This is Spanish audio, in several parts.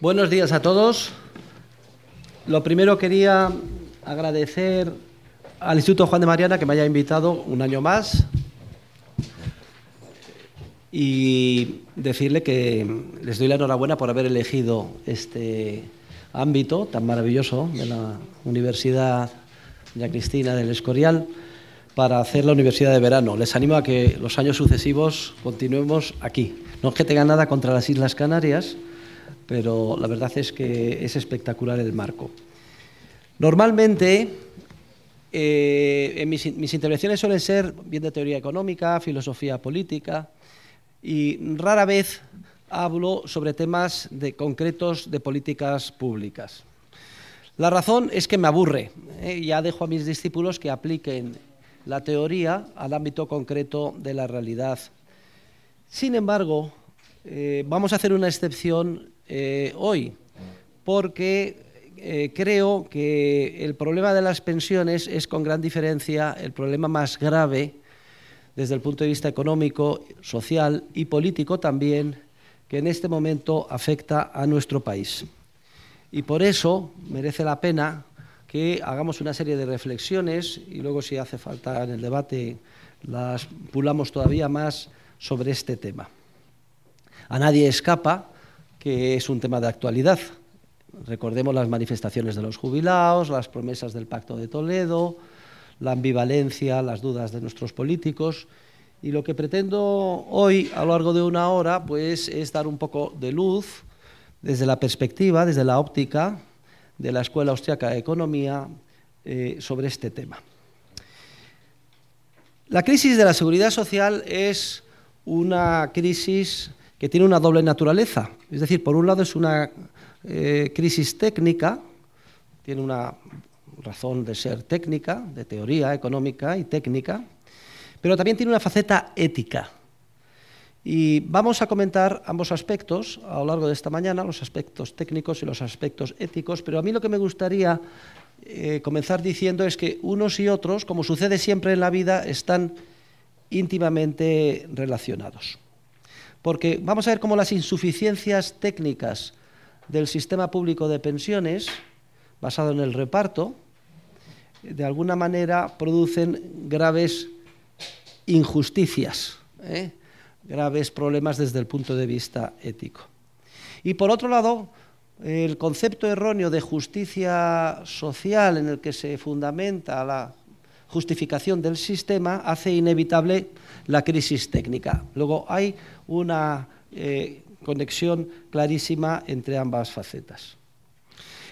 Buenos días a todos. Lo primero quería agradecer al Instituto Juan de Mariana que me haya invitado un año más y decirle que les doy la enhorabuena por haber elegido este ámbito tan maravilloso de la Universidad de Cristina del Escorial para hacer la Universidad de Verano. Les animo a que los años sucesivos continuemos aquí. No es que tenga nada contra las Islas Canarias, pero la verdad es que es espectacular el marco. Normalmente, eh, mis, intervenciones suelen ser bien de teoría económica, filosofía política, y rara vez hablo sobre temas de, concretos de políticas públicas. La razón es que me aburre. Eh, ya dejo a mis discípulos que apliquen la teoría al ámbito concreto de la realidad. Sin embargo, eh, vamos a hacer una excepción eh, hoy, porque eh, creo que el problema de las pensiones es con gran diferencia el problema más grave desde el punto de vista económico, social y político también, que en este momento afecta a nuestro país. Y por eso merece la pena que hagamos una serie de reflexiones y luego si hace falta en el debate las pulamos todavía más sobre este tema. A nadie escapa que es un tema de actualidad. Recordemos las manifestaciones de los jubilados, las promesas del Pacto de Toledo, la ambivalencia, las dudas de nuestros políticos. Y lo que pretendo hoy, a lo largo de una hora, pues es dar un poco de luz desde la perspectiva, desde la óptica de la Escuela Austriaca de Economía eh, sobre este tema. La crisis de la seguridad social es una crisis que tiene una doble naturaleza. Es decir, por un lado es una eh, crisis técnica, tiene una razón de ser técnica, de teoría económica y técnica, pero también tiene una faceta ética. Y vamos a comentar ambos aspectos a lo largo de esta mañana, los aspectos técnicos y los aspectos éticos, pero a mí lo que me gustaría eh, comenzar diciendo es que unos y otros, como sucede siempre en la vida, están íntimamente relacionados porque vamos a ver cómo las insuficiencias técnicas del sistema público de pensiones, basado en el reparto, de alguna manera producen graves injusticias, ¿eh? graves problemas desde el punto de vista ético. Y por otro lado, el concepto erróneo de justicia social en el que se fundamenta la justificación del sistema hace inevitable la crisis técnica. Luego hay una eh, conexión clarísima entre ambas facetas.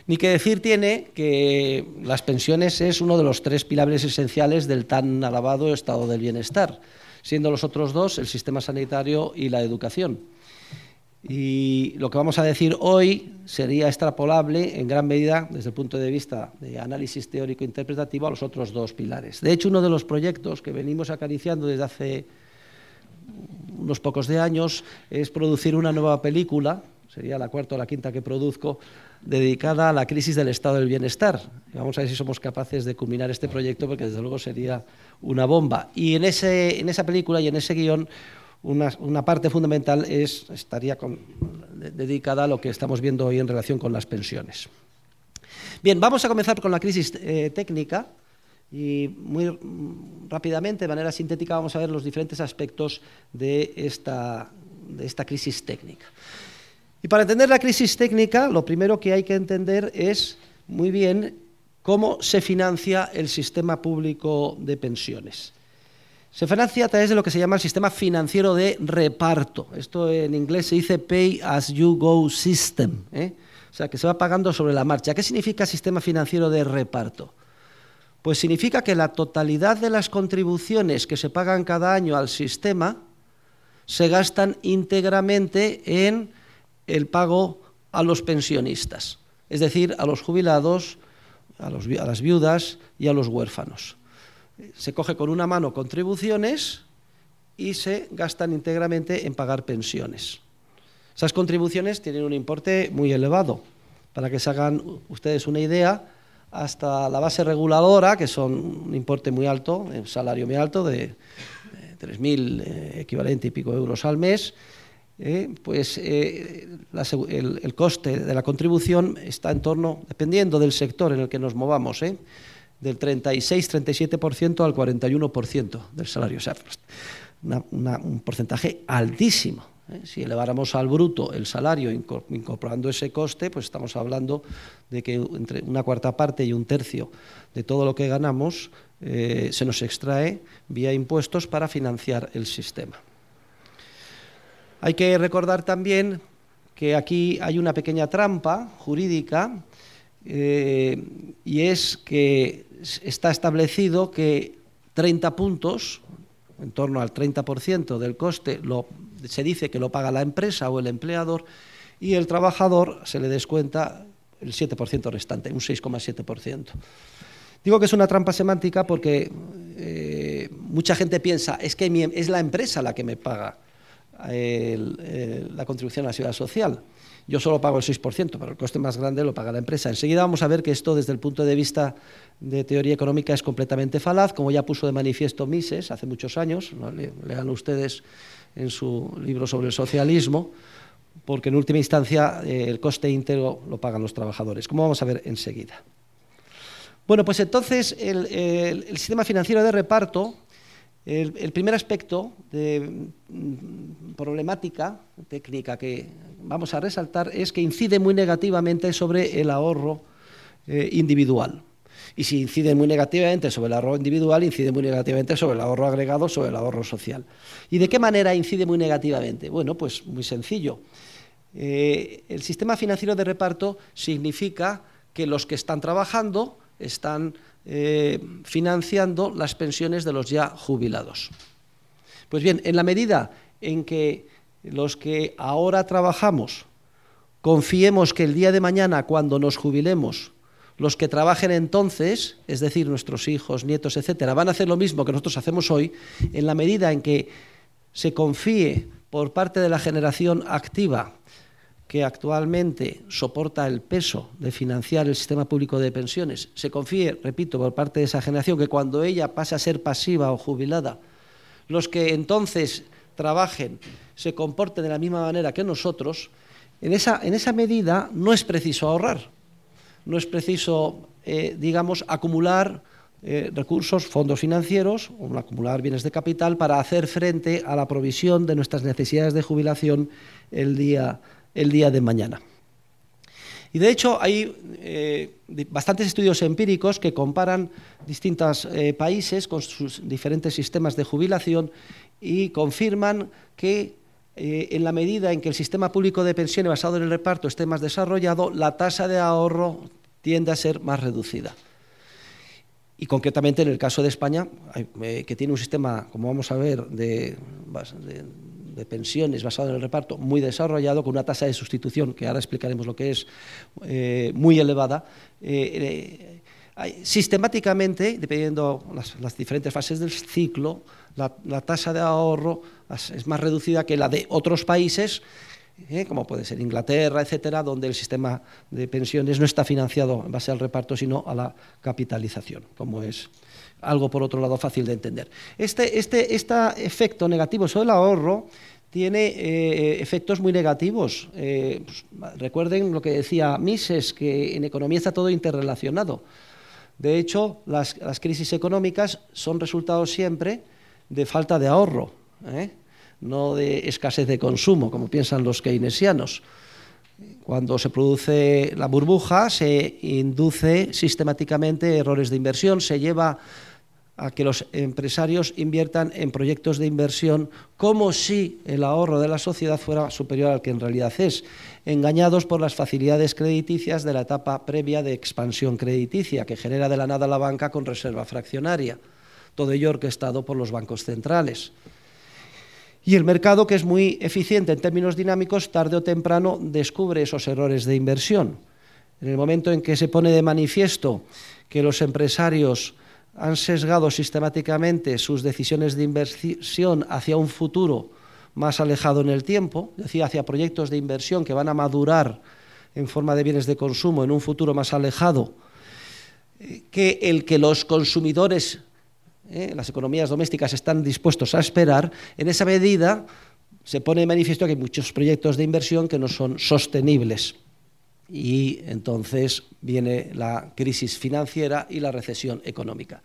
Ni que decir tiene que las pensiones es uno de los tres pilares esenciales del tan alabado estado del bienestar, siendo los otros dos el sistema sanitario y la educación. Y lo que vamos a decir hoy sería extrapolable en gran medida desde el punto de vista de análisis teórico-interpretativo a los otros dos pilares. De hecho, uno de los proyectos que venimos acariciando desde hace unos pocos de años es producir una nueva película, sería la cuarta o la quinta que produzco, dedicada a la crisis del estado del bienestar. Vamos a ver si somos capaces de culminar este proyecto porque desde luego sería una bomba. Y en, ese, en esa película y en ese guión una, una parte fundamental es, estaría dedicada a lo que estamos viendo hoy en relación con las pensiones. Bien, vamos a comenzar con la crisis eh, técnica y muy rápidamente, de manera sintética, vamos a ver los diferentes aspectos de esta crisis técnica. Y para entender la crisis técnica, lo primero que hay que entender es muy bien cómo se financia el sistema público de pensiones. Se financia a través de lo que se llama el sistema financiero de reparto. Esto en inglés se dice pay as you go system. ¿eh? O sea, que se va pagando sobre la marcha. ¿Qué significa sistema financiero de reparto? Pues significa que la totalidad de las contribuciones que se pagan cada año al sistema se gastan íntegramente en el pago a los pensionistas, es decir, a los jubilados, a las viudas y a los huérfanos se coge con una mano contribuciones y se gastan íntegramente en pagar pensiones. Esas contribuciones tienen un importe muy elevado. Para que se hagan ustedes una idea, hasta la base reguladora, que son un importe muy alto, un salario muy alto de 3.000 eh, equivalentes eh, equivalente y pico euros al mes, eh, pues el, coste de la contribución está en torno, dependiendo del sector en el que nos movamos, del 36-37% al 41% del salario. O un porcentaje altísimo. ¿eh? Si eleváramos al bruto el salario incorporando ese coste, pues estamos hablando de que entre una cuarta parte y un tercio de todo lo que ganamos eh, se nos extrae vía impuestos para financiar el sistema. Hay que recordar también que aquí hay una pequeña trampa jurídica eh, y es que está establecido que 30 puntos, en torno al 30% del coste, se dice que lo paga la empresa o el empleador y el trabajador se le descuenta el 7% restante, un 6,7%. Digo que es una trampa semántica porque eh, mucha gente piensa, es que em-, es la empresa la que me paga eh, eh, la contribución a la seguridad social yo solo pago el 6%, pero el coste más grande lo paga la empresa. Enseguida vamos a ver que esto desde el punto de vista de teoría económica es completamente falaz, como ya puso de manifiesto Mises hace muchos años, lean ustedes en su libro sobre el socialismo, porque en última instancia eh, el coste íntegro lo pagan los trabajadores, como vamos a ver enseguida. Bueno, pues entonces el sistema financiero de reparto el, primer aspecto de mm, problemática técnica que vamos a resaltar es que incide muy negativamente sobre el ahorro eh, individual. Y si incide muy negativamente sobre el ahorro individual, incide muy negativamente sobre el ahorro agregado, sobre el ahorro social. ¿Y de qué manera incide muy negativamente? Bueno, pues muy sencillo. Eh, el sistema financiero de reparto significa que los que están trabajando están eh, financiando las pensiones de los ya jubilados. Pues bien, en la medida en que los que ahora trabajamos confiemos que el día de mañana, cuando nos jubilemos, los que trabajen entonces, es decir, nuestros hijos, nietos, etcétera, van a hacer lo mismo que nosotros hacemos hoy, en la medida en que se confíe por parte de la generación activa que actualmente soporta el peso de financiar el sistema público de pensiones, se confíe, repito, por parte de esa generación, que cuando ella pase a ser pasiva o jubilada, los que entonces trabajen se comporten de la misma manera que nosotros, en esa, en esa medida no es preciso ahorrar, no es preciso, eh, digamos, acumular eh, recursos, fondos financieros, o acumular bienes de capital para hacer frente a la provisión de nuestras necesidades de jubilación el día el día de mañana. Y de hecho hay eh, bastantes estudios empíricos que comparan distintos eh, países con sus diferentes sistemas de jubilación y confirman que eh, en la medida en que el sistema público de pensiones basado en el reparto esté más desarrollado, la tasa de ahorro tiende a ser más reducida. Y concretamente en el caso de España, que tiene un sistema, como vamos a ver, de de pensiones basado en el reparto muy desarrollado, con una tasa de sustitución, que ahora explicaremos lo que es, eh, muy elevada. Eh, eh, sistemáticamente, dependiendo las, las, diferentes fases del ciclo, la, tasa de ahorro es más reducida que la de otros países, como puede ser Inglaterra, etcétera, donde el sistema de pensiones no está financiado en base al reparto, sino a la capitalización, como es algo por otro lado fácil de entender. Este, este, efecto negativo sobre el ahorro tiene eh, efectos muy negativos. Eh, pues, recuerden lo que decía Mises, que en economía está todo interrelacionado. De hecho, las, las crisis económicas son resultado siempre de falta de ahorro, ¿eh? no de escasez de consumo, como piensan los keynesianos. Cuando se produce la burbuja, se induce sistemáticamente errores de inversión, se lleva a que los empresarios inviertan en proyectos de inversión como si el ahorro de la sociedad fuera superior al que en realidad es, engañados por las facilidades crediticias de la etapa previa de expansión crediticia que genera de la nada la banca con reserva fraccionaria, todo ello orquestado por los bancos centrales. Y el mercado, que es muy eficiente en términos dinámicos, tarde o temprano descubre esos errores de inversión. En el momento en que se pone de manifiesto que los empresarios han sesgado sistemáticamente sus decisiones de inversión hacia un futuro más alejado en el tiempo, es decir, hacia proyectos de inversión que van a madurar en forma de bienes de consumo en un futuro más alejado eh, que el que los consumidores, eh, las economías domésticas están dispuestos a esperar, en esa medida se pone de manifiesto que hay muchos proyectos de inversión que no son sostenibles y entonces viene la crisis financiera y la recesión económica.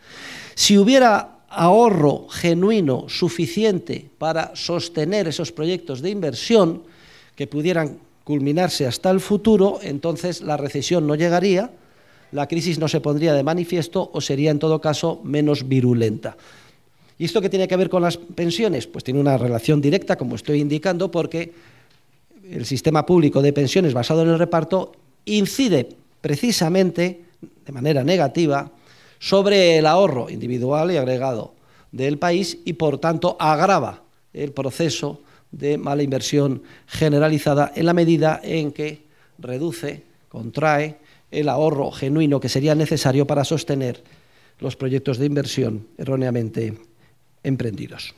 Si hubiera ahorro genuino suficiente para sostener esos proyectos de inversión que pudieran culminarse hasta el futuro, entonces la recesión no llegaría, la crisis no se pondría de manifiesto o sería en todo caso menos virulenta. ¿Y esto qué tiene que ver con las pensiones? Pues tiene una relación directa, como estoy indicando, porque el sistema público de pensiones basado en el reparto incide precisamente de manera negativa sobre el ahorro individual y agregado del país y por tanto agrava el proceso de mala inversión generalizada en la medida en que reduce, contrae el ahorro genuino que sería necesario para sostener los proyectos de inversión erróneamente emprendidos.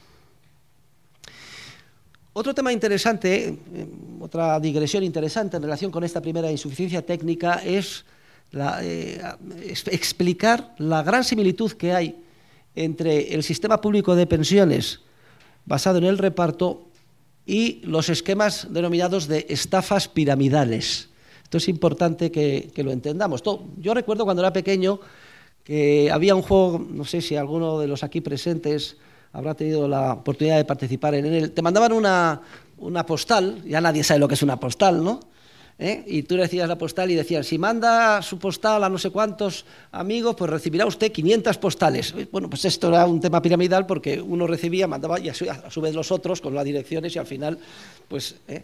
Otro tema interesante, eh, otra digresión interesante en relación con esta primera insuficiencia técnica eh, es, explicar la gran similitud que hay entre el sistema público de pensiones basado en el reparto y los esquemas denominados de estafas piramidales. Esto es importante que, lo entendamos. yo recuerdo cuando era pequeño que había un juego, no sé si alguno de los aquí presentes habrá tenido la oportunidad de participar en él. Te mandaban una, postal, ya nadie sabe lo que es una postal, ¿no? ¿Eh? Y tú decías la postal y decían, si manda su postal a no sé cuántos amigos, pues recibirá usted 500 postales. Bueno, pues esto era un tema piramidal porque uno recibía, mandaba y a su, vez los otros con las direcciones y al final, pues ¿eh?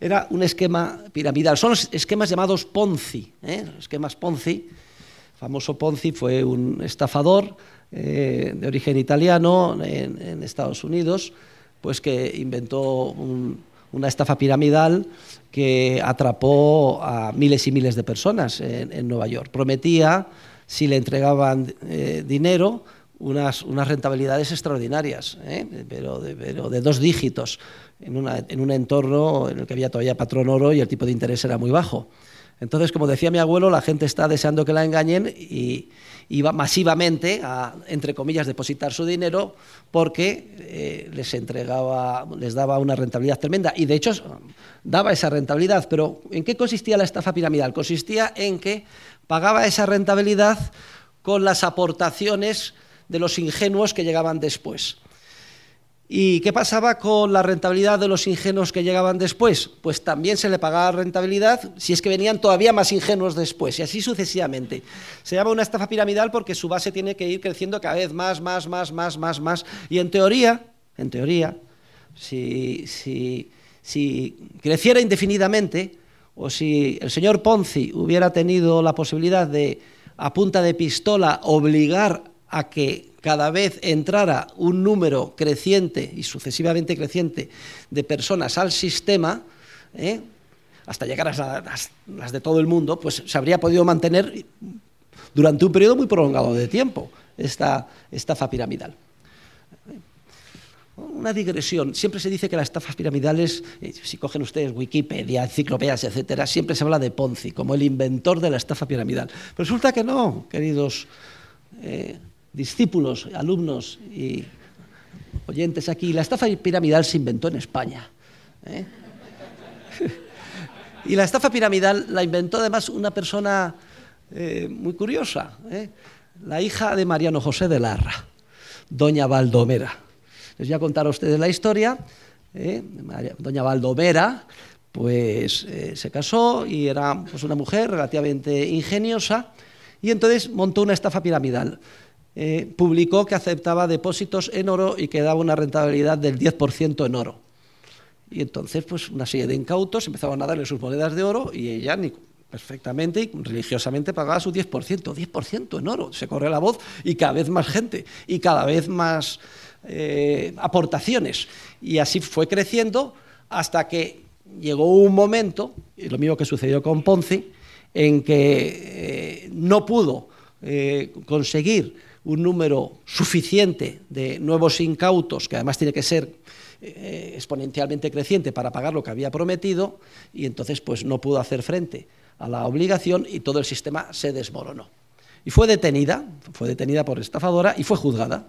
era un esquema piramidal. Son esquemas llamados Ponzi, ¿eh? esquemas Ponzi. El famoso Ponzi fue un estafador eh, de origen italiano en, Estados Unidos, pues que inventó una estafa piramidal que atrapó a miles y miles de personas en, Nueva York. Prometía, si le entregaban eh, dinero, unas, rentabilidades extraordinarias, ¿eh? pero, de, dos dígitos, en, en, un entorno en el que había todavía patrón oro y el tipo de interés era muy bajo. Entonces, como decía mi abuelo, la gente está deseando que la engañen y, iba masivamente a, entre comillas, depositar su dinero porque eh, les entregaba, les daba una rentabilidad tremenda. Y de hecho, daba esa rentabilidad. Pero, ¿en qué consistía la estafa piramidal? Consistía en que pagaba esa rentabilidad con las aportaciones de los ingenuos que llegaban después. ¿Y qué pasaba con la rentabilidad de los ingenuos que llegaban después? Pues también se le pagaba rentabilidad si es que venían todavía más ingenuos después, y así sucesivamente. Se llama una estafa piramidal porque su base tiene que ir creciendo cada vez más, más, más, más, más, más. Y en teoría, en teoría, si, si creciera indefinidamente, o si el señor Ponzi hubiera tenido la posibilidad de, a punta de pistola, obligar a que cada vez entrara un número creciente y sucesivamente creciente de personas al sistema, ¿eh? hasta llegar a las, de todo el mundo, pues se habría podido mantener durante un periodo muy prolongado de tiempo esta estafa piramidal. Una digresión. Siempre se dice que las estafas piramidales, eh, si cogen ustedes Wikipedia, enciclopedias, etcétera, siempre se habla de Ponzi como el inventor de la estafa piramidal. Resulta que no, queridos eh, discípulos, alumnos y oyentes aquí, la estafa piramidal se inventó en España. ¿eh? y la estafa piramidal la inventó además una persona eh, muy curiosa, ¿eh? la hija de Mariano José de Larra, doña Baldomera. Les voy a contar a ustedes la historia. Doña Baldomera pues, se casó y era pues, una mujer relativamente ingeniosa y entonces montó una estafa piramidal. Eh, publicó que aceptaba depósitos en oro y que daba una rentabilidad del 10% en oro. Y entonces, pues una serie de incautos empezaban a darle sus monedas de oro y ella perfectamente y religiosamente pagaba su 10%, 10% en oro, se corre la voz y cada vez más gente y cada vez más eh, aportaciones. Y así fue creciendo hasta que llegó un momento, lo mismo que sucedió con Ponzi, en que eh, no pudo conseguir un número suficiente de nuevos incautos, que además tiene que ser eh, exponencialmente creciente para pagar lo que había prometido, y entonces pues no pudo hacer frente a la obligación y todo el sistema se desmoronó. Y fue detenida, fue detenida por estafadora y fue juzgada.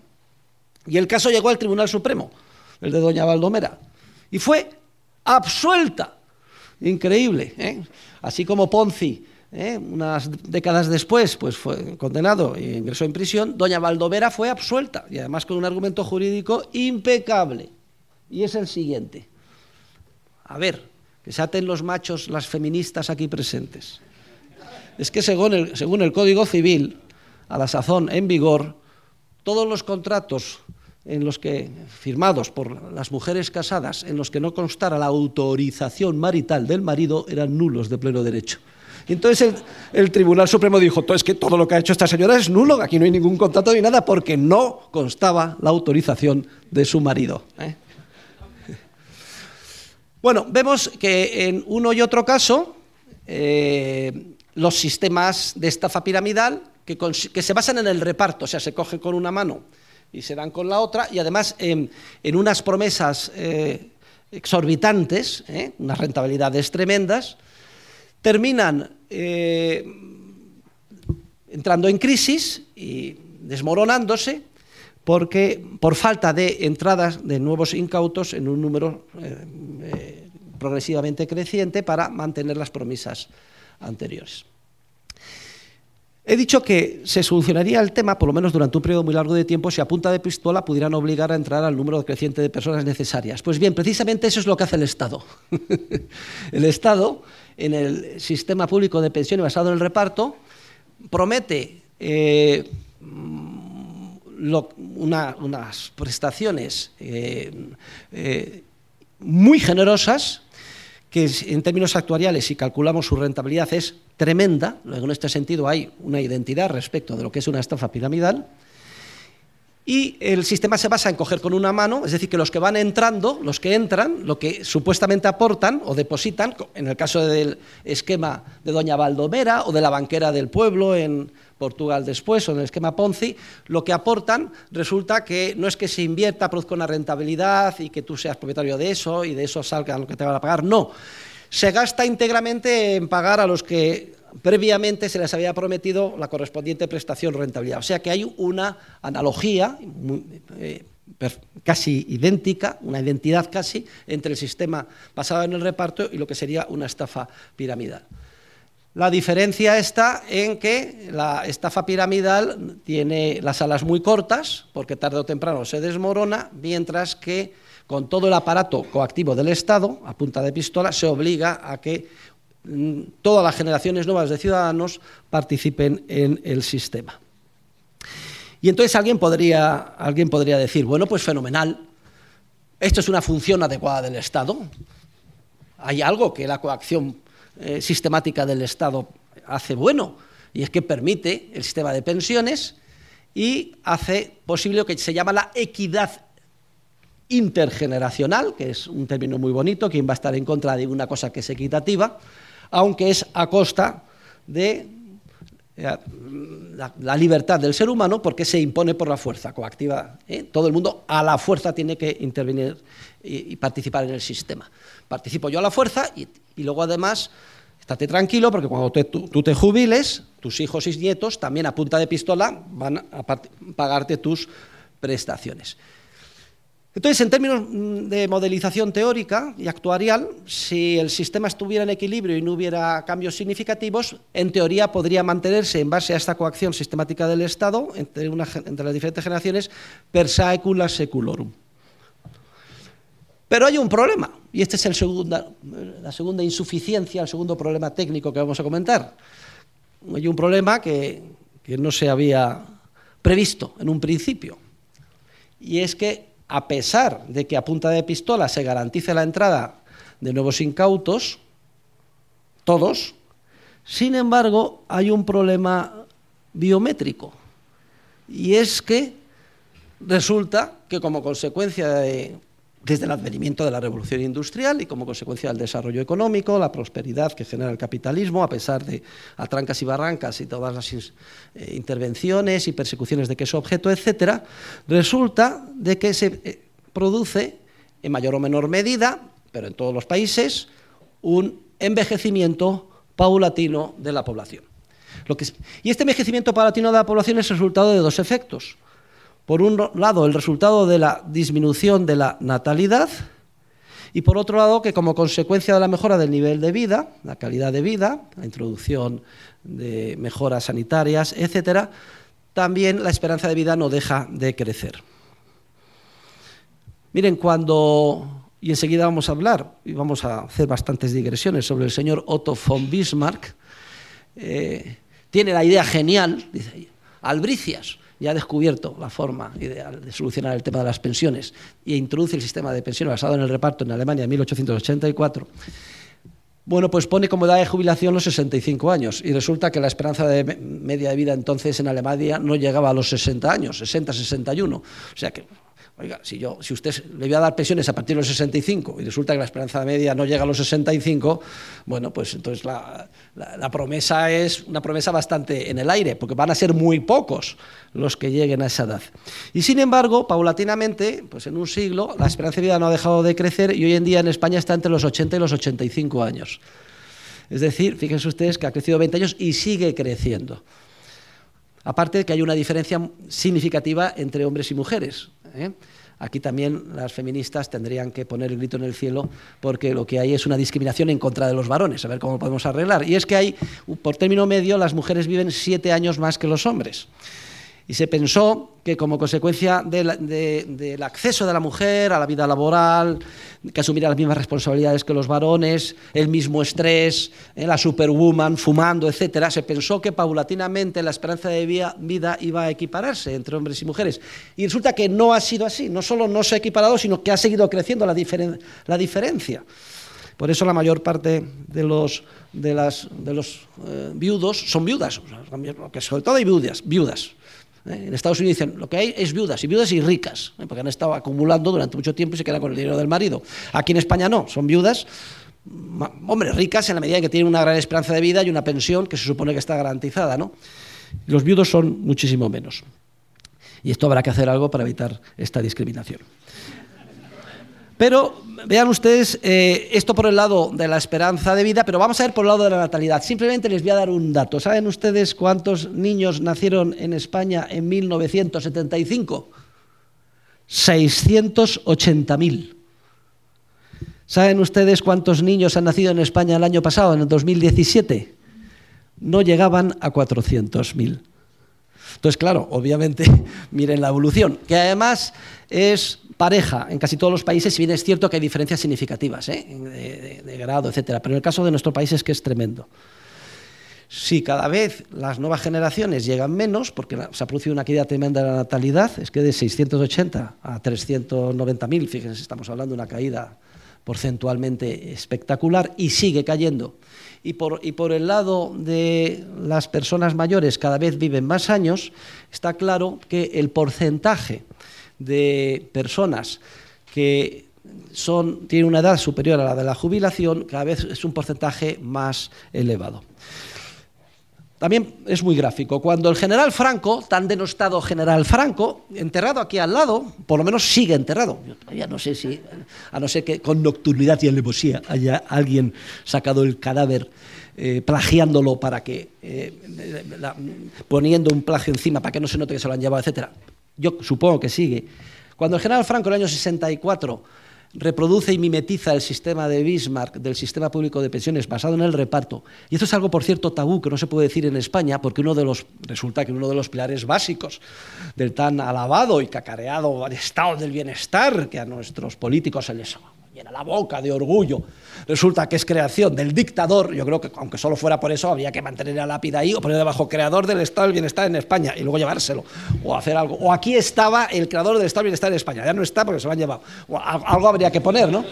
Y el caso llegó al Tribunal Supremo, el de doña Valdomera, y fue absuelta. Increíble, ¿eh? Así como Ponzi ¿eh? unas décadas después, pues fue condenado e ingresó en prisión, doña Valdovera fue absuelta, y además con un argumento jurídico impecable. Y es el siguiente. A ver, que se aten los machos las feministas aquí presentes. Es que según el, según el Código Civil, a la sazón en vigor, todos los contratos en los que firmados por las mujeres casadas en los que no constara la autorización marital del marido eran nulos de pleno derecho. Y entonces el, Tribunal Supremo dijo, es que todo lo que ha hecho esta señora es nulo, aquí no hay ningún contrato ni nada, porque no constaba la autorización de su marido. ¿eh? Bueno, vemos que en uno y otro caso, eh, los sistemas de estafa piramidal que, se basan en el reparto, o sea, se coge con una mano y se dan con la otra, y además en unas promesas eh, exorbitantes, unas rentabilidades tremendas, terminan eh, entrando en crisis y desmoronándose porque por falta de entradas de nuevos incautos en un número eh, eh, progresivamente creciente para mantener las promesas anteriores. He dicho que se solucionaría el tema, por lo menos durante un periodo muy largo de tiempo, si a punta de pistola pudieran obligar a entrar al número creciente de personas necesarias. Pues bien, precisamente eso es lo que hace el Estado. el Estado en el sistema público de pensiones basado en el reparto, promete eh, mm, unas prestaciones eh, eh, muy generosas, que en términos actuariales, si calculamos su rentabilidad, es tremenda. Luego, en este sentido, hay una identidad respecto de lo que es una estafa piramidal. Y el sistema se basa en coger con una mano, es decir, que los que van entrando, los que entran, lo que supuestamente aportan o depositan, en el caso del esquema de Doña Baldomera o de la banquera del pueblo en Portugal después o en el esquema Ponzi, lo que aportan resulta que no es que se invierta, produzca una rentabilidad y que tú seas propietario de eso y de eso salga lo que te van a pagar, no. Se gasta íntegramente en pagar a los que previamente se les había prometido la correspondiente prestación rentabilidad. O sea que hay una analogía eh, casi idéntica, una identidad casi, entre el sistema basado en el reparto y lo que sería una estafa piramidal. La diferencia está en que la estafa piramidal tiene las alas muy cortas, porque tarde o temprano se desmorona, mientras que con todo el aparato coactivo del Estado, a punta de pistola, se obliga a que todas las generaciones nuevas de ciudadanos participen en el sistema. Y entonces alguien podría, decir, bueno, pues fenomenal, esto es una función adecuada del Estado. Hay algo que la coacción eh, sistemática del Estado hace bueno, y es que permite el sistema de pensiones y hace posible lo que se llama la equidad intergeneracional, que es un término muy bonito, quien va a estar en contra de una cosa que es equitativa, aunque es a costa de eh, la, libertad del ser humano porque se impone por la fuerza coactiva. ¿eh? Todo el mundo a la fuerza tiene que intervenir y, participar en el sistema. Participo yo a la fuerza y, luego además estate tranquilo porque cuando tú, te jubiles, tus hijos y nietos también a punta de pistola van a pagarte tus prestaciones. Entonces, en términos mm, de modelización teórica y actuarial, si el sistema estuviera en equilibrio y no hubiera cambios significativos, en teoría podría mantenerse en base a esta coacción sistemática del Estado entre, las diferentes generaciones per saecula seculorum. Pero hay un problema, y este es el la segunda insuficiencia, el segundo problema técnico que vamos a comentar. Hay un problema que, que no se había previsto en un principio, y es que a pesar de que a punta de pistola se garantice la entrada de nuevos incautos, todos, sin embargo hay un problema biométrico y es que resulta que como consecuencia de desde el advenimiento de la revolución industrial y como consecuencia del desarrollo económico, la prosperidad que genera el capitalismo, a pesar de atrancas y barrancas y todas las eh, intervenciones y persecuciones de que es objeto, etc., resulta de que se eh, produce, en mayor o menor medida, pero en todos los países, un envejecimiento paulatino de la población. y este envejecimiento paulatino de la población es resultado de dos efectos por un lado, el resultado de la disminución de la natalidad y por otro lado, que como consecuencia de la mejora del nivel de vida, la calidad de vida, la introducción de mejoras sanitarias, etcétera, también la esperanza de vida no deja de crecer. Miren, cuando y enseguida vamos a hablar y vamos a hacer bastantes digresiones sobre el señor Otto von Bismarck. Eh, tiene la idea genial, dice Albricias, ya ha descubierto la forma ideal de solucionar el tema de las pensiones e introduce el sistema de pensiones basado en el reparto en Alemania en 1884. Bueno, pues pone como edad de jubilación los 65 años y resulta que la esperanza de media de vida entonces en Alemania no llegaba a los 60 años, 60-61. O sea que Oiga, si, yo, si usted le voy a dar pensiones a partir de los 65 y resulta que la esperanza media no llega a los 65, bueno, pues entonces la, la promesa es una promesa bastante en el aire, porque van a ser muy pocos los que lleguen a esa edad. Y sin embargo, paulatinamente, pues en un siglo, la esperanza de vida no ha dejado de crecer y hoy en día en España está entre los 80 y los 85 años. Es decir, fíjense ustedes que ha crecido 20 años y sigue creciendo. Aparte de que hay una diferencia significativa entre hombres y mujeres. ¿eh? Aquí también las feministas tendrían que poner el grito en el cielo porque lo que hay es una discriminación en contra de los varones, a ver cómo podemos arreglar. Y es que hay, por término medio, las mujeres viven siete años más que los hombres y se pensó que como consecuencia del acceso de la mujer a la vida laboral, que asumiría las mismas responsabilidades que los varones, el mismo estrés, eh, la superwoman, fumando, etc. se pensó que paulatinamente la esperanza de vida, iba a equipararse entre hombres y mujeres. Y resulta que no ha sido así, no solo no se ha equiparado, sino que ha seguido creciendo la, diferencia. Por eso la mayor parte de los, eh, viudos son viudas, sobre todo hay viudas, viudas ¿eh? En Estados Unidos dicen, lo que hay es viudas, y viudas y ricas, ¿eh? porque han estado acumulando durante mucho tiempo y se quedan con el dinero del marido. Aquí en España no, son viudas, hombre, ricas en la medida en que tienen una gran esperanza de vida y una pensión que se supone que está garantizada, ¿no? Los viudos son muchísimo menos. Y esto habrá que hacer algo para evitar esta discriminación. Pero vean ustedes eh, esto por el lado de la esperanza de vida, pero vamos a ver por el lado de la natalidad. Simplemente les voy a dar un dato. ¿Saben ustedes cuántos niños nacieron en España en 1975? 680.000. ¿Saben ustedes cuántos niños han nacido en España el año pasado, en el 2017? No llegaban a 400.000. Entonces, claro, obviamente, miren la evolución, que además es pareja en casi todos los países, si bien es cierto que hay diferencias significativas ¿eh? de, grado, etcétera, pero en el caso de nuestro país es que es tremendo. Si cada vez las nuevas generaciones llegan menos, porque se ha producido una caída tremenda de la natalidad, es que de 680 a 390.000, fíjense, estamos hablando de una caída porcentualmente espectacular y sigue cayendo. Y por, el lado de las personas mayores cada vez viven más años, está claro que el porcentaje de personas que son, tienen una edad superior a la de la jubilación cada vez es un porcentaje más elevado. También es muy gráfico. Cuando el general Franco, tan denostado general Franco, enterrado aquí al lado, por lo menos sigue enterrado. Yo todavía no sé si, a no ser que con nocturnidad y alevosía haya alguien sacado el cadáver eh, plagiándolo para que, eh, poniendo un plagio encima para que no se note que se lo han llevado, etc. Yo supongo que sigue. Cuando el general Franco, en el año 64, reproduce y mimetiza el sistema de Bismarck del sistema público de pensiones basado en el reparto. Y esto es algo, por cierto, tabú que no se puede decir en España, porque uno de los resulta que uno de los pilares básicos del tan alabado y cacareado Estado del bienestar que a nuestros políticos se les llena la boca de orgullo, resulta que es creación del dictador, yo creo que aunque solo fuera por eso, habría que mantener la lápida ahí o poner debajo creador del Estado del Bienestar en España y luego llevárselo o hacer algo. O aquí estaba el creador del Estado del Bienestar en España, ya no está porque se lo han llevado. algo habría que poner, ¿no?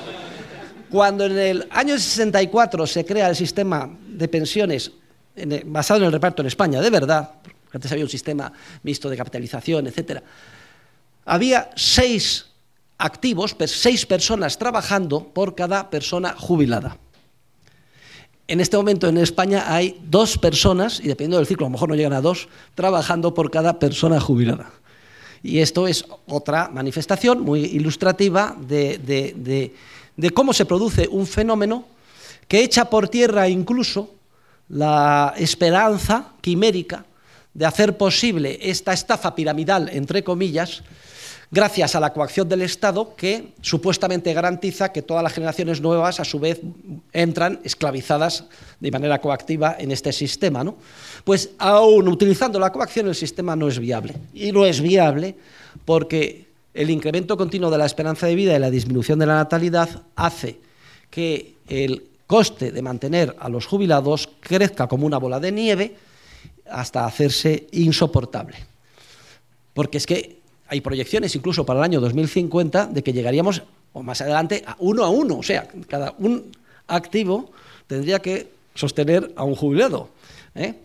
Cuando en el año 64 se crea el sistema de pensiones basado en el reparto en España, de verdad, antes había un sistema mixto de capitalización, etc., había seis activos, seis personas trabajando por cada persona jubilada. En este momento en España hay dos personas, y dependiendo del ciclo, a lo mejor no llegan a dos, trabajando por cada persona jubilada. Y esto es otra manifestación muy ilustrativa de, cómo se produce un fenómeno que echa por tierra incluso la esperanza quimérica de hacer posible esta estafa piramidal, entre comillas, gracias a la coacción del Estado que supuestamente garantiza que todas las generaciones nuevas a su vez entran esclavizadas de manera coactiva en este sistema. ¿no? Pues aún utilizando la coacción el sistema no es viable. Y no es viable porque el incremento continuo de la esperanza de vida y la disminución de la natalidad hace que el coste de mantener a los jubilados crezca como una bola de nieve hasta hacerse insoportable. Porque es que hay proyecciones incluso para el año 2050 de que llegaríamos o más adelante a uno a uno, o sea, cada un activo tendría que sostener a un jubilado. ¿eh?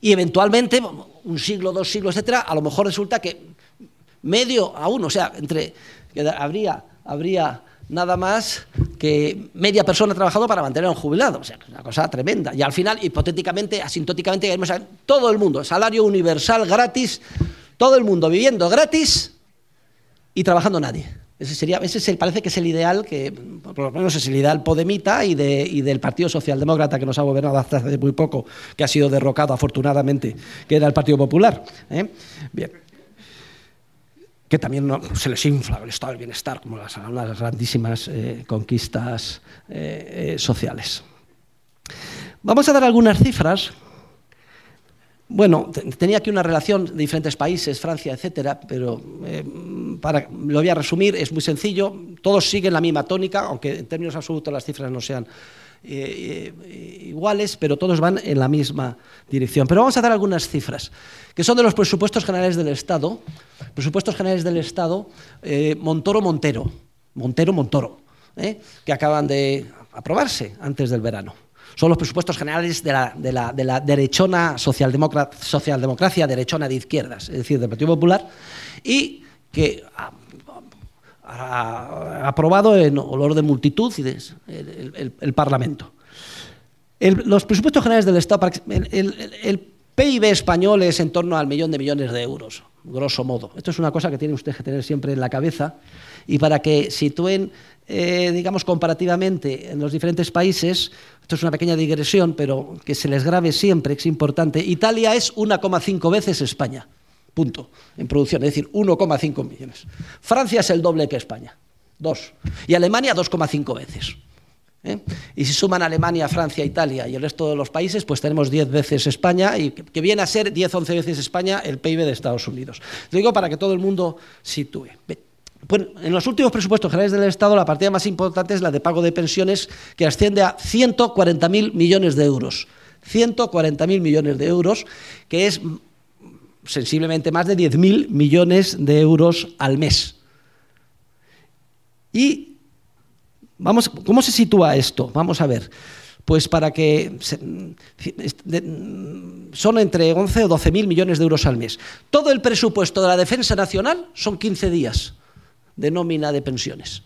Y eventualmente, un siglo, dos siglos, etcétera, a lo mejor resulta que medio a uno, o sea, entre habría, habría nada más que media persona trabajando para mantener a un jubilado. O sea, una cosa tremenda. Y al final, hipotéticamente, asintóticamente, todo el mundo, salario universal gratis todo el mundo viviendo gratis y trabajando nadie. Ese sería, ese parece que es el ideal que, por lo menos es el ideal podemita y, del Partido Socialdemócrata que nos ha gobernado hasta hace muy poco, que ha sido derrocado afortunadamente, que era el Partido Popular. ¿eh? Bien que también se les infla el estado del bienestar, como las, las grandísimas eh, conquistas eh, sociales. Vamos a dar algunas cifras bueno, tenía aquí una relación de diferentes países, Francia, etcétera, pero eh, para, lo voy a resumir, es muy sencillo. Todos siguen la misma tónica, aunque en términos absolutos las cifras no sean eh, eh, iguales, pero todos van en la misma dirección. Pero vamos a dar algunas cifras, que son de los presupuestos generales del Estado. Presupuestos generales del Estado, Montoro-Montero, Montero-Montoro, que acaban de aprobarse antes del verano son los presupuestos generales de la, derechona socialdemocracia, derechona de izquierdas, es decir, del Partido Popular, y que ha, aprobado en olor de multitud el, Parlamento. los presupuestos generales del Estado, el PIB español es en torno al millón de millones de euros, grosso modo. Esto es una cosa que tiene usted que tener siempre en la cabeza y para que sitúen eh, digamos, comparativamente en los diferentes países, esto es una pequeña digresión, pero que se les grabe siempre, es importante, Italia es 1,5 veces España, punto, en producción, es decir, 1,5 millones. Francia es el doble que España, 2. Y Alemania 2,5 veces. ¿eh? Y si suman Alemania, Francia, Italia y el resto de los países, pues tenemos 10 veces España, y que viene a ser 10-11 veces España el PIB de Estados Unidos. Lo digo para que todo el mundo sitúe en los últimos presupuestos generales del Estado, la partida más importante es la de pago de pensiones, que asciende a 140.000 millones de euros. 140.000 millones de euros, que es sensiblemente más de 10.000 millones de euros al mes. Y vamos, ¿cómo se sitúa esto? Vamos a ver. Pues para que son entre 11 o 12.000 millones de euros al mes. Todo el presupuesto de la defensa nacional son 15 días de nómina de pensiones.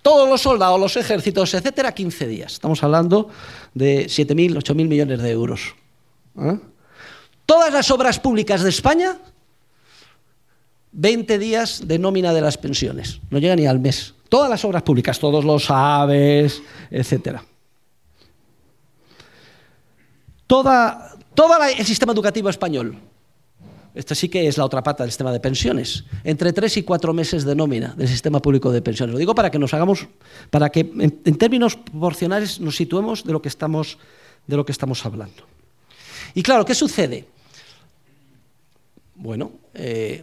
todos los soldados, los ejércitos, etcétera, 15 días. Estamos hablando de 7.000, 8.000 millones de euros. ¿eh? Todas las obras públicas de España, 20 días de nómina de las pensiones. No llega ni al mes. Todas las obras públicas, todos los aves, etcétera. Todo el sistema educativo español, esto sí que es la otra pata del sistema de pensiones. Entre tres y cuatro meses de nómina del sistema público de pensiones. Lo digo para que nos hagamos, para que en, términos proporcionales nos situemos de lo que estamos, de lo que estamos hablando. Y claro, ¿qué sucede? Bueno, eh,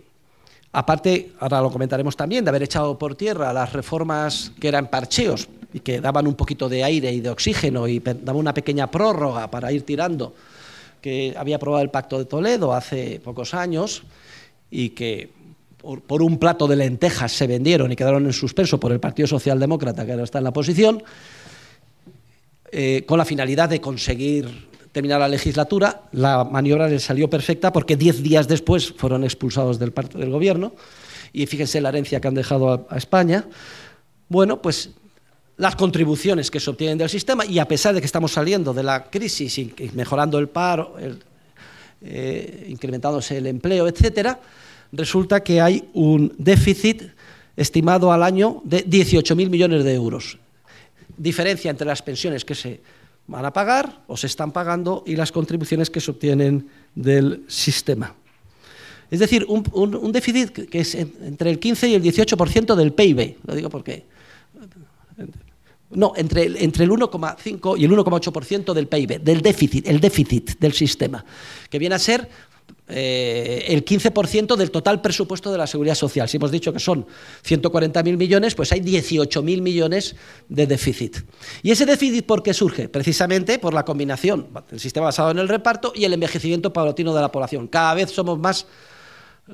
aparte, ahora lo comentaremos también, de haber echado por tierra las reformas que eran parcheos y que daban un poquito de aire y de oxígeno y daban una pequeña prórroga para ir tirando que había aprobado el Pacto de Toledo hace pocos años y que por, un plato de lentejas se vendieron y quedaron en suspenso por el Partido Socialdemócrata, que ahora está en la oposición, eh, con la finalidad de conseguir terminar la legislatura. La maniobra les salió perfecta porque diez días después fueron expulsados del, del gobierno. Y fíjense la herencia que han dejado a, a España. Bueno, pues las contribuciones que se obtienen del sistema y a pesar de que estamos saliendo de la crisis y mejorando el paro, eh, incrementándose el empleo, etcétera, resulta que hay un déficit estimado al año de 18.000 millones de euros. Diferencia entre las pensiones que se van a pagar o se están pagando y las contribuciones que se obtienen del sistema. Es decir, un, un déficit que es entre el 15 y el 18% del PIB. Lo digo porque no, entre, entre el 1,5 y el 1,8% del PIB, del déficit, el déficit del sistema, que viene a ser eh, el 15% del total presupuesto de la seguridad social. Si hemos dicho que son 140.000 millones, pues hay 18.000 millones de déficit. ¿Y ese déficit por qué surge? Precisamente por la combinación del sistema basado en el reparto y el envejecimiento paulatino de la población. Cada vez somos más,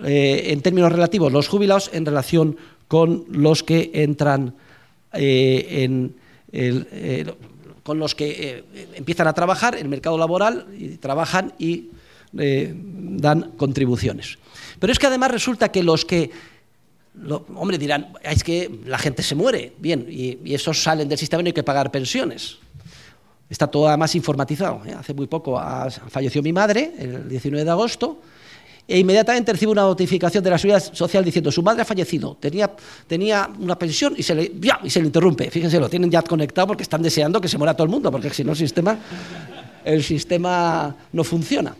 eh, en términos relativos, los jubilados en relación con los que entran eh, en eh, con los que eh, empiezan a trabajar el mercado laboral, y trabajan y eh, dan contribuciones. Pero es que además resulta que los que hombre, dirán, ah, es que la gente se muere, bien, y, esos salen del sistema y hay que pagar pensiones. Está todo más informatizado. Hace muy poco falleció mi madre, el 19 de agosto, e inmediatamente recibe una notificación de la Seguridad Social diciendo su madre ha fallecido, tenía, tenía una pensión y se, le, y se interrumpe. Fíjense, lo tienen ya conectado porque están deseando que se muera todo el mundo, porque si no el sistema, el sistema no funciona.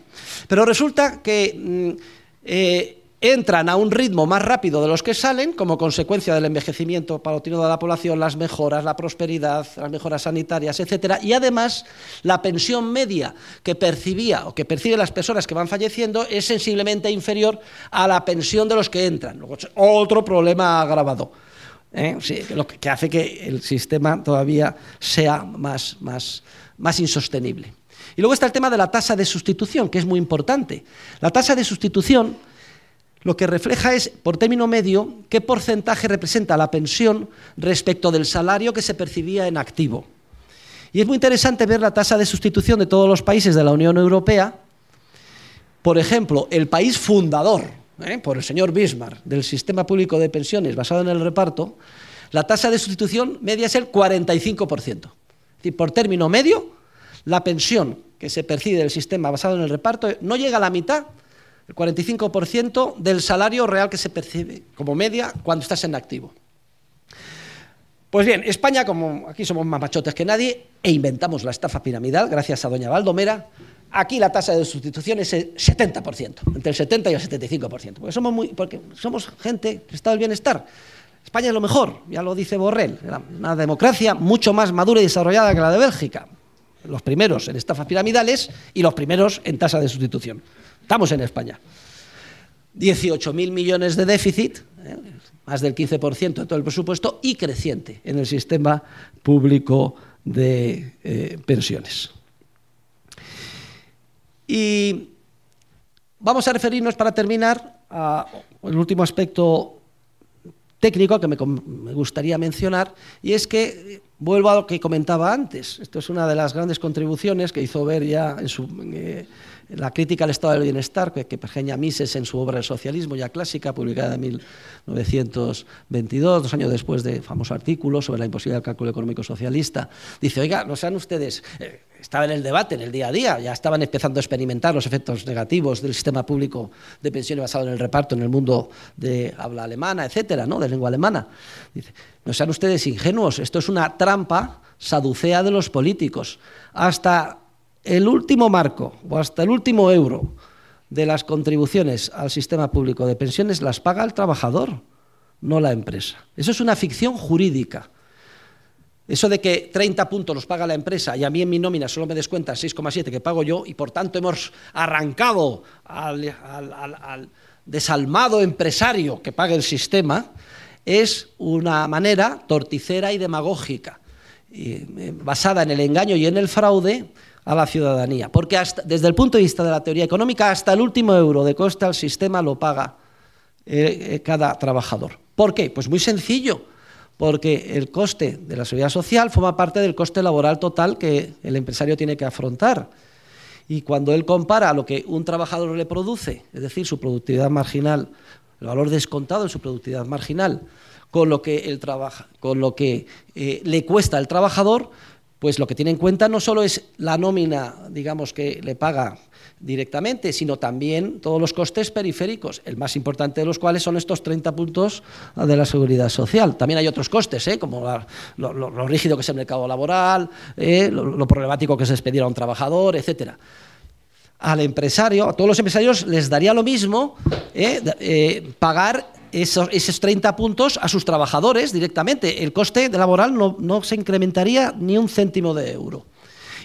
Pero resulta que... Mm, eh, entran a un ritmo más rápido de los que salen, como consecuencia del envejecimiento palotino de la población, las mejoras, la prosperidad, las mejoras sanitarias, etcétera, y además la pensión media que percibía o que perciben las personas que van falleciendo es sensiblemente inferior a la pensión de los que entran. otro problema agravado. ¿eh? lo que hace que el sistema todavía sea más insostenible. Y luego está el tema de la tasa de sustitución, que es muy importante. La tasa de sustitución lo que refleja es, por término medio, qué porcentaje representa la pensión respecto del salario que se percibía en activo. Y es muy interesante ver la tasa de sustitución de todos los países de la Unión Europea. Por ejemplo, el país fundador, ¿eh? por el señor Bismarck, del sistema público de pensiones basado en el reparto, la tasa de sustitución media es el 45%. Es decir, por término medio, la pensión que se percibe del sistema basado en el reparto no llega a la mitad el 45% del salario real que se percibe como media cuando estás en activo. Pues bien, España, como aquí somos más machotes que nadie, e inventamos la estafa piramidal gracias a doña Valdomera, aquí la tasa de sustitución es el 70%, entre el 70 y el 75%, porque somos, porque somos gente que está del bienestar. España es lo mejor, ya lo dice Borrell, una democracia mucho más madura y desarrollada que la de Bélgica. Los primeros en estafas piramidales y los primeros en tasa de sustitución. Estamos en España. 18.000 millones de déficit, ¿eh? más del 15% de todo el presupuesto, y creciente en el sistema público de eh, pensiones. Y vamos a referirnos, para terminar, al último aspecto técnico que me, gustaría mencionar, y es que, eh, vuelvo a lo que comentaba antes, esto es una de las grandes contribuciones que hizo ver ya en su la crítica al estado del bienestar que, que pergeña Mises en su obra El socialismo ya clásica, publicada en 1922, dos años después de famoso artículo sobre la imposibilidad del cálculo económico socialista, dice, oiga, no sean ustedes... Eh, estaba en el debate, en el día a día, ya estaban empezando a experimentar los efectos negativos del sistema público de pensiones basado en el reparto en el mundo de habla alemana, etcétera, ¿no? de lengua alemana. Dice, no sean ustedes ingenuos, esto es una trampa saducea de los políticos. Hasta el último marco o hasta el último euro de las contribuciones al sistema público de pensiones las paga el trabajador, no la empresa. Eso es una ficción jurídica. Eso de que 30 puntos los paga la empresa y a mí en mi nómina solo me descuentan 6,7 que pago yo y por tanto hemos arrancado al, desalmado empresario que paga el sistema, es una manera torticera y demagógica, eh, basada en el engaño y en el fraude, a la ciudadanía, porque desde el punto de vista de la teoría económica, hasta el último euro de coste al sistema lo paga eh, eh, cada trabajador. ¿Por qué? Pues muy sencillo, porque el coste de la seguridad social forma parte del coste laboral total que el empresario tiene que afrontar. Y cuando él compara lo que un trabajador le produce, es decir, su productividad marginal, el valor descontado en su productividad marginal, con lo que, el trabaja, con lo que eh, le cuesta al trabajador, pues lo que tiene en cuenta no solo es la nómina, digamos, que le paga directamente, sino también todos los costes periféricos, el más importante de los cuales son estos 30 puntos de la seguridad social. También hay otros costes, ¿eh? como lo, rígido que es el mercado laboral, ¿eh? lo, problemático que es despedir a un trabajador, etcétera. Al empresario, a todos los empresarios les daría lo mismo ¿eh? pagar esos, 30 puntos a sus trabajadores directamente. El coste laboral no, se incrementaría ni un céntimo de euro.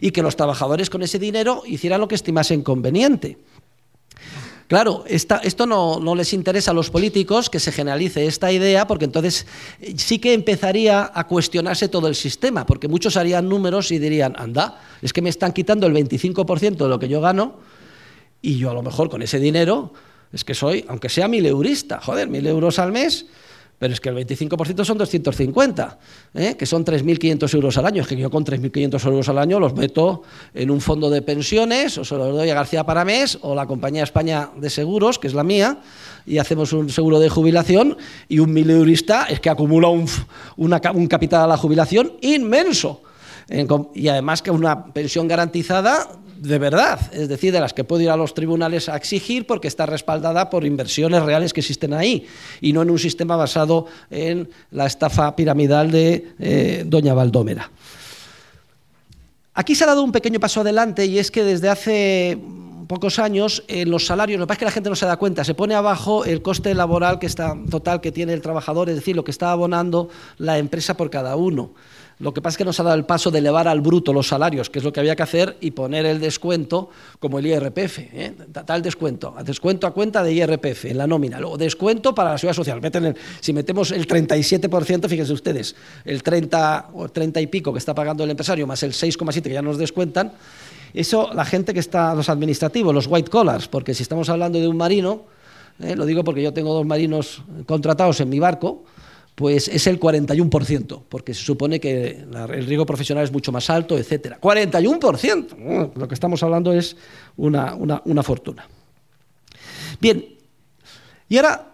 Y que los trabajadores con ese dinero hicieran lo que estimasen conveniente. Claro, esto no, no, les interesa a los políticos que se generalice esta idea, porque entonces eh, sí que empezaría a cuestionarse todo el sistema, porque muchos harían números y dirían, anda, es que me están quitando el 25% de lo que yo gano, y yo a lo mejor con ese dinero es que soy, aunque sea mil eurista, joder, mil euros al mes, pero es que el 25% son 250, ¿eh? que son 3.500 euros al año. Es que yo con 3.500 euros al año los meto en un fondo de pensiones, o se los doy a García Paramés o la compañía España de Seguros, que es la mía, y hacemos un seguro de jubilación. Y un mileurista es que acumula un capital a la jubilación inmenso y además que una pensión garantizada de verdad, es decir, de las que puede ir a los tribunales a exigir porque está respaldada por inversiones reales que existen ahí y no en un sistema basado en la estafa piramidal de eh, doña Valdómera. Aquí se ha dado un pequeño paso adelante y es que desde hace pocos años en eh, los salarios, lo que pasa es que la gente no se da cuenta, se pone abajo el coste laboral total que tiene el trabajador, es decir, lo que está abonando la empresa por cada uno. Lo que pasa es que nos ha dado el paso de elevar al bruto los salarios, que es lo que había que hacer, y poner el descuento como el IRPF. ¿eh? Tal descuento, descuento a cuenta de IRPF en la nómina, luego descuento para la seguridad social. si metemos el 37%, fíjense ustedes, el 30 o 30 y pico que está pagando el empresario, más el 6,7 que ya nos descuentan, eso la gente que está, los administrativos, los white collars, porque si estamos hablando de un marino, ¿eh? lo digo porque yo tengo dos marinos contratados en mi barco, pues es el 41%, porque se supone que el riesgo profesional es mucho más alto, etcétera. 41%, lo que estamos hablando es una, fortuna. Bien, y ahora,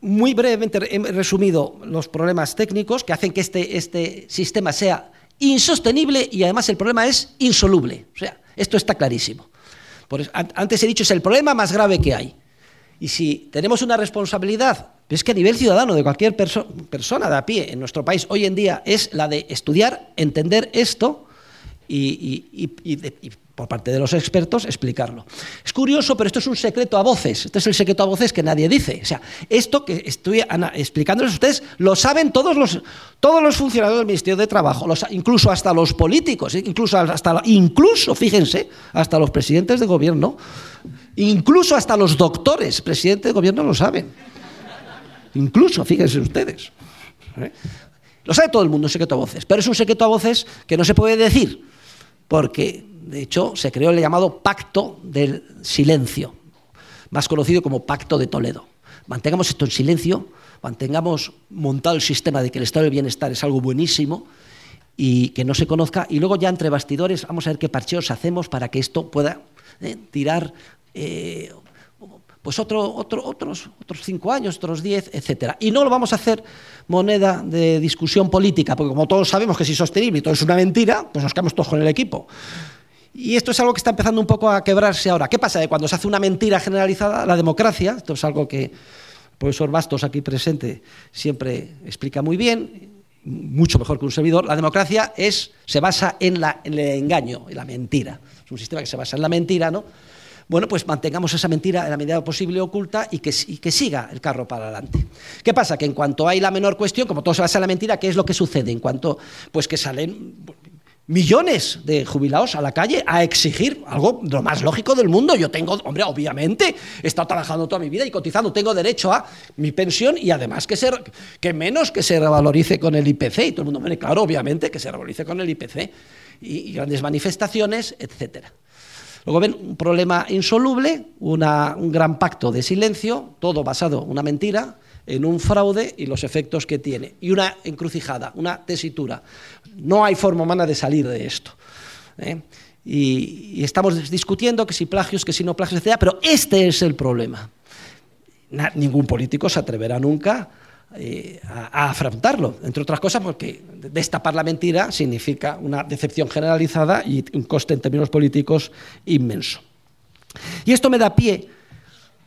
muy brevemente he resumido los problemas técnicos que hacen que este, este sistema sea insostenible y además el problema es insoluble. O sea, esto está clarísimo. antes he dicho, es el problema más grave que hay. Y si tenemos una responsabilidad es que a nivel ciudadano, de cualquier persona de a pie en nuestro país hoy en día, es la de estudiar, entender esto y, por parte de los expertos, explicarlo. Es curioso, pero esto es un secreto a voces. Este es el secreto a voces que nadie dice. O sea, esto que estoy explicándoles a ustedes lo saben todos los, todos los funcionarios del Ministerio de Trabajo, incluso hasta los políticos, incluso, hasta, incluso, fíjense, hasta los presidentes de gobierno, incluso hasta los doctores, presidentes de gobierno lo saben incluso, fíjense ustedes. ¿eh? Lo sabe todo el mundo, un secreto a voces, pero es un secreto a voces que no se puede decir, porque de hecho se creó el llamado pacto del silencio, más conocido como pacto de Toledo. Mantengamos esto en silencio, mantengamos montado el sistema de que el estado del bienestar es algo buenísimo y que no se conozca, y luego ya entre bastidores vamos a ver qué parcheos hacemos para que esto pueda ¿eh? tirar eh, pues otro, otro, otros, otros cinco años, otros diez, etcétera. Y no lo vamos a hacer moneda de discusión política, porque como todos sabemos que es insostenible y todo es una mentira, pues nos quedamos todos con el equipo. Y esto es algo que está empezando un poco a quebrarse ahora. ¿Qué pasa? de cuando se hace una mentira generalizada, la democracia, esto es algo que el profesor Bastos aquí presente siempre explica muy bien, mucho mejor que un servidor, la democracia es, se basa en, en el engaño, en la mentira. Es un sistema que se basa en la mentira, ¿no? bueno, pues mantengamos esa mentira en la medida posible oculta y que, siga el carro para adelante. ¿Qué pasa? Que en cuanto hay la menor cuestión, como todo se basa en la mentira, ¿qué es lo que sucede? En cuanto, pues que salen millones de jubilados a la calle a exigir algo lo más lógico del mundo. Yo tengo, hombre, obviamente, he estado trabajando toda mi vida y cotizando, tengo derecho a mi pensión y además que, se, que menos que se revalorice con el IPC. Y todo el mundo, claro, obviamente, que se revalorice con el IPC. y grandes manifestaciones, etcétera. Luego ven un problema insoluble, un gran pacto de silencio, todo basado en una mentira, en un fraude y los efectos que tiene. Y una encrucijada, una tesitura. No hay forma humana de salir de esto. ¿eh? Y, estamos discutiendo que si plagios, que si no plagios, etc. Pero este es el problema. ningún político se atreverá nunca eh, a, a, afrontarlo, entre otras cosas porque destapar la mentira significa una decepción generalizada y un coste en términos políticos inmenso. Y esto me da pie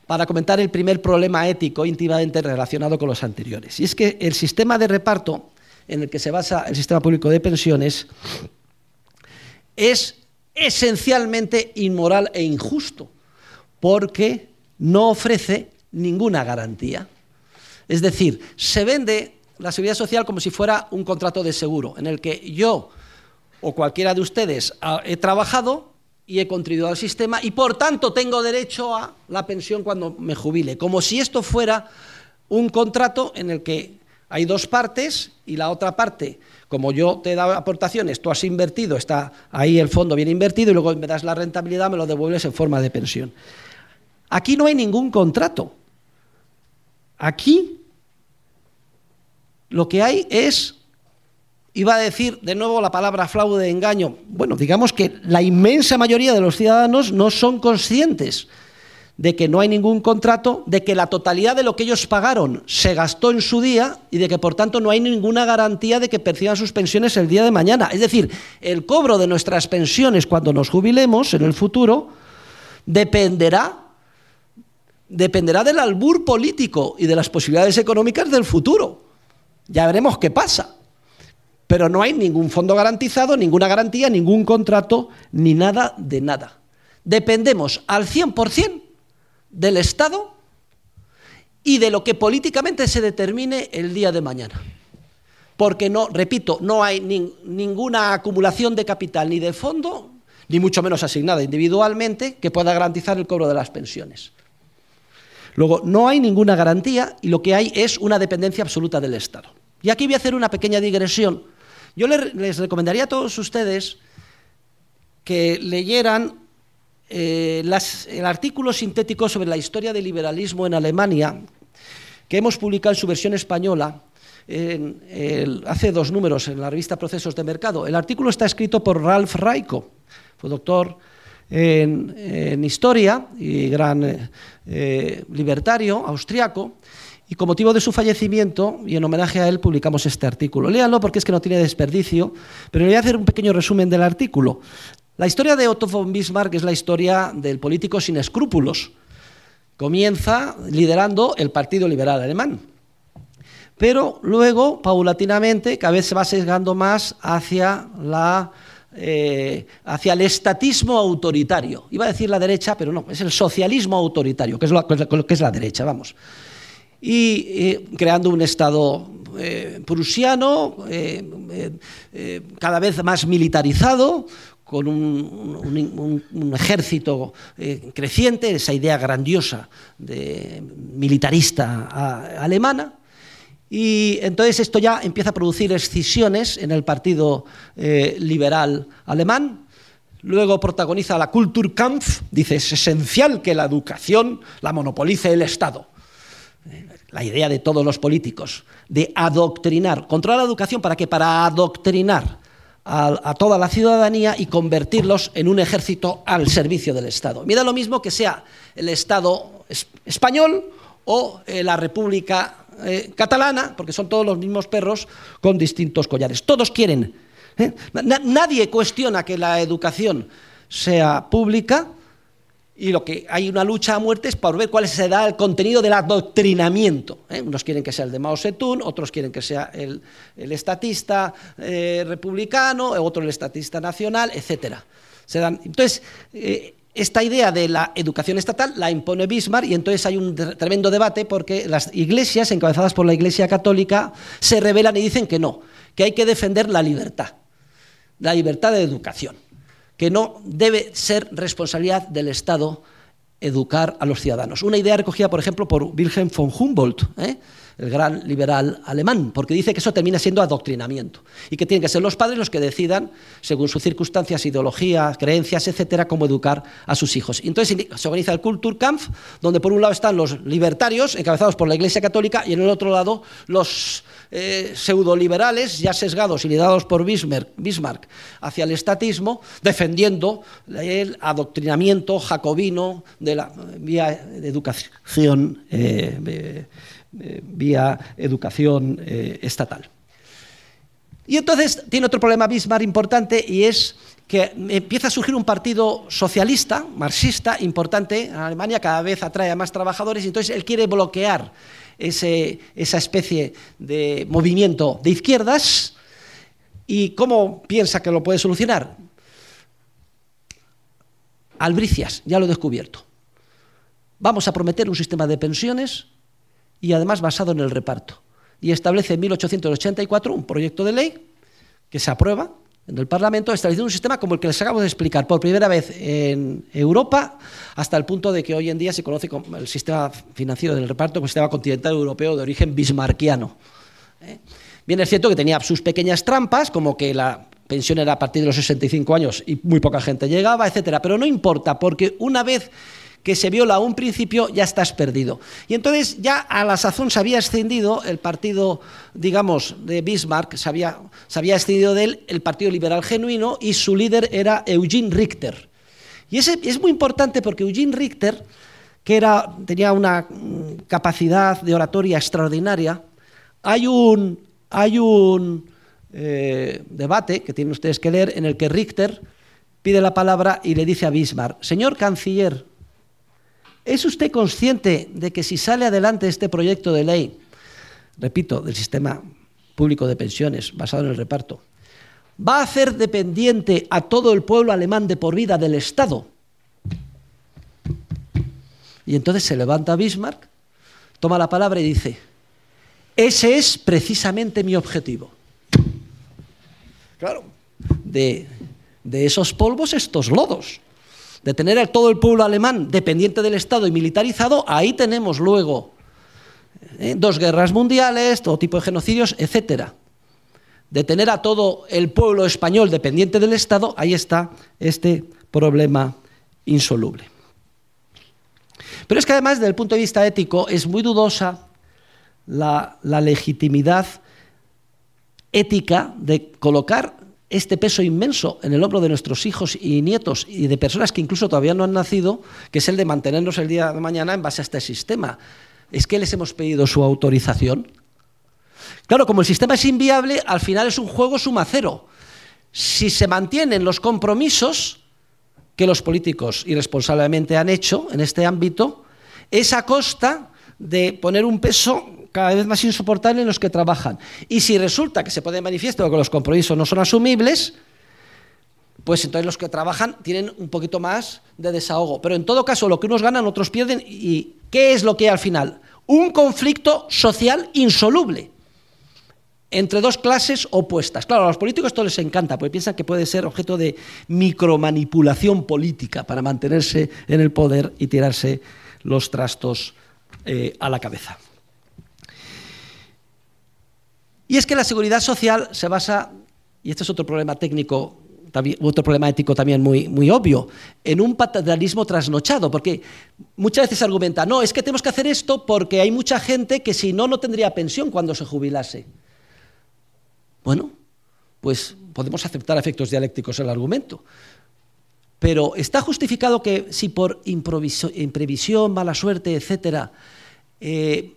para comentar el primer problema ético íntimamente relacionado con los anteriores. Y es que el sistema de reparto en el que se basa el sistema público de pensiones es esencialmente inmoral e injusto, porque no ofrece ninguna garantía. Es decir, se vende la seguridad social como si fuera un contrato de seguro en el que yo o cualquiera de ustedes he trabajado y he contribuido al sistema y por tanto tengo derecho a la pensión cuando me jubile, como si esto fuera un contrato en el que hay dos partes y la otra parte, como yo te he dado aportaciones, tú has invertido, está ahí el fondo bien invertido y luego me das la rentabilidad, me lo devuelves en forma de pensión. Aquí no hay ningún contrato. Aquí lo que hay es, iba a decir de nuevo la palabra fraude de engaño, bueno, digamos que la inmensa mayoría de los ciudadanos no son conscientes de que no hay ningún contrato, de que la totalidad de lo que ellos pagaron se gastó en su día y de que por tanto no hay ninguna garantía de que perciban sus pensiones el día de mañana. Es decir, el cobro de nuestras pensiones cuando nos jubilemos en el futuro dependerá dependerá del albur político y de las posibilidades económicas del futuro. Ya veremos qué pasa. Pero no hay ningún fondo garantizado, ninguna garantía, ningún contrato, ni nada de nada. Dependemos al 100% del Estado y de lo que políticamente se determine el día de mañana. Porque no, repito, no hay ninguna acumulación de capital ni de fondo, ni mucho menos asignada individualmente, que pueda garantizar el cobro de las pensiones. Luego, no hay ninguna garantía y lo que hay es una dependencia absoluta del Estado. Y aquí voy a hacer una pequeña digresión. Yo les recomendaría a todos ustedes que leyeran eh, el artículo sintético sobre la historia del liberalismo en Alemania, que hemos publicado en su versión española, hace dos números en la revista Procesos de Mercado. El artículo está escrito por Ralf Raico, fue doctor en, historia y gran eh, eh, libertario austriaco. Y con motivo de su fallecimiento y en homenaje a él publicamos este artículo. Léanlo porque es que no tiene desperdicio, pero le voy a hacer un pequeño resumen del artículo. La historia de Otto von Bismarck es la historia del político sin escrúpulos. Comienza liderando el Partido Liberal Alemán, pero luego, paulatinamente, cada vez se va sesgando más hacia la eh, hacia el estatismo autoritario. Iba a decir la derecha, pero no, es el socialismo autoritario, que es, lo, que es la derecha, vamos. Y eh, creando un Estado eh, prusiano, cada vez más militarizado, con un, ejército creciente, esa idea grandiosa de militarista alemana y entonces esto ya empieza a producir escisiones en el Partido eh, Liberal Alemán. Luego protagoniza la Kulturkampf, dice, es esencial que la educación la monopolice el Estado. Eh, la idea de todos los políticos, de adoctrinar, controlar la educación para que para adoctrinar a, toda la ciudadanía y convertirlos en un ejército al servicio del Estado. Mira lo mismo que sea el Estado español o eh, la República eh, catalana, porque son todos los mismos perros con distintos collares. Todos quieren. ¿eh? nadie cuestiona que la educación sea pública y lo que hay una lucha a muerte es por ver cuál da el contenido del adoctrinamiento. ¿eh? Unos quieren que sea el de Mao Zedong, otros quieren que sea el, estatista republicano, otro el estatista nacional, etc. Se dan, entonces, esta idea de la educación estatal la impone Bismarck y entonces hay un tremendo debate porque las iglesias, encabezadas por la Iglesia Católica, se rebelan y dicen que no, que hay que defender la libertad, la libertad de educación, que no debe ser responsabilidad del Estado educar a los ciudadanos. Una idea recogida, por ejemplo, por Wilhelm von Humboldt. ¿eh? el gran liberal alemán, porque dice que eso termina siendo adoctrinamiento y que tienen que ser los padres los que decidan, según sus circunstancias, ideologías, creencias, etcétera, cómo educar a sus hijos. entonces se organiza el Kulturkampf, donde por un lado están los libertarios, encabezados por la Iglesia Católica, y en el otro lado los pseudo eh, pseudoliberales, ya sesgados y liderados por Bismarck, hacia el estatismo, defendiendo el adoctrinamiento jacobino de la eh, vía de educación. Eh, eh, vía educación eh, estatal. Y entonces tiene otro problema Bismarck importante y es que empieza a surgir un partido socialista, marxista, importante en Alemania, cada vez atrae a más trabajadores y entonces él quiere bloquear esa especie de movimiento de izquierdas. ¿Y cómo piensa que lo puede solucionar? Albricias, ya lo he descubierto. Vamos a prometer un sistema de pensiones y además basado en el reparto. Y establece en 1884 un proyecto de ley que se aprueba en el Parlamento, estableciendo un sistema como el que les acabo de explicar, por primera vez en Europa, hasta el punto de que hoy en día se conoce como el sistema financiero del reparto como sistema continental europeo de origen bismarquiano. ¿eh? Bien, es cierto que tenía sus pequeñas trampas, como que la pensión era a partir de los 65 años y muy poca gente llegaba, etcétera, pero no importa, porque una vez que se viola un principio, ya estás perdido. Y entonces ya a la sazón se había extendido el partido, digamos, de Bismarck, se había, se había de él el Partido Liberal Genuino y su líder era Eugene Richter. Y ese, es muy importante porque Eugene Richter, que era, tenía una mm, capacidad de oratoria extraordinaria, hay un, hay un eh, debate que tienen ustedes que leer en el que Richter pide la palabra y le dice a Bismarck, señor canciller, ¿Es usted consciente de que si sale adelante este proyecto de ley, repito, del sistema público de pensiones basado en el reparto, va a hacer dependiente a todo el pueblo alemán de por vida del Estado? Y entonces se levanta Bismarck, toma la palabra y dice, ese es precisamente mi objetivo. Claro, de, de esos polvos estos lodos de tener a todo el pueblo alemán dependiente del Estado y militarizado, ahí tenemos luego eh, dos guerras mundiales, todo tipo de genocidios, etcétera. De tener a todo el pueblo español dependiente del Estado, ahí está este problema insoluble. Pero es que además, desde el punto de vista ético, es muy dudosa la legitimidad ética de colocar este peso inmenso en el hombro de nuestros hijos y nietos y de personas que incluso todavía no han nacido, que es el de mantenernos el día de mañana en base a este sistema. ¿Es que les hemos pedido su autorización? Claro, como el sistema es inviable, al final es un juego suma cero. Si se mantienen los compromisos que los políticos irresponsablemente han hecho en este ámbito, es a costa de poner un peso cada vez más insoportable en los que trabajan. Y si resulta que se puede manifestar manifiesto que los compromisos no son asumibles, pues entonces los que trabajan tienen un poquito más de desahogo. Pero en todo caso, lo que unos ganan, otros pierden. ¿Y qué es lo que hay al final? Un conflicto social insoluble entre dos clases opuestas. Claro, a los políticos esto les encanta, porque piensan que puede ser objeto de micromanipulación política para mantenerse en el poder y tirarse los trastos eh, a la cabeza. Y es que la seguridad social se basa, y este es otro problema técnico, otro problema ético también muy, muy obvio, en un paternalismo trasnochado, porque muchas veces se argumenta, no, es que tenemos que hacer esto porque hay mucha gente que si no, no tendría pensión cuando se jubilase. Bueno, pues podemos aceptar efectos dialécticos el argumento. Pero está justificado que si por imprevisión, mala suerte, etcétera, eh,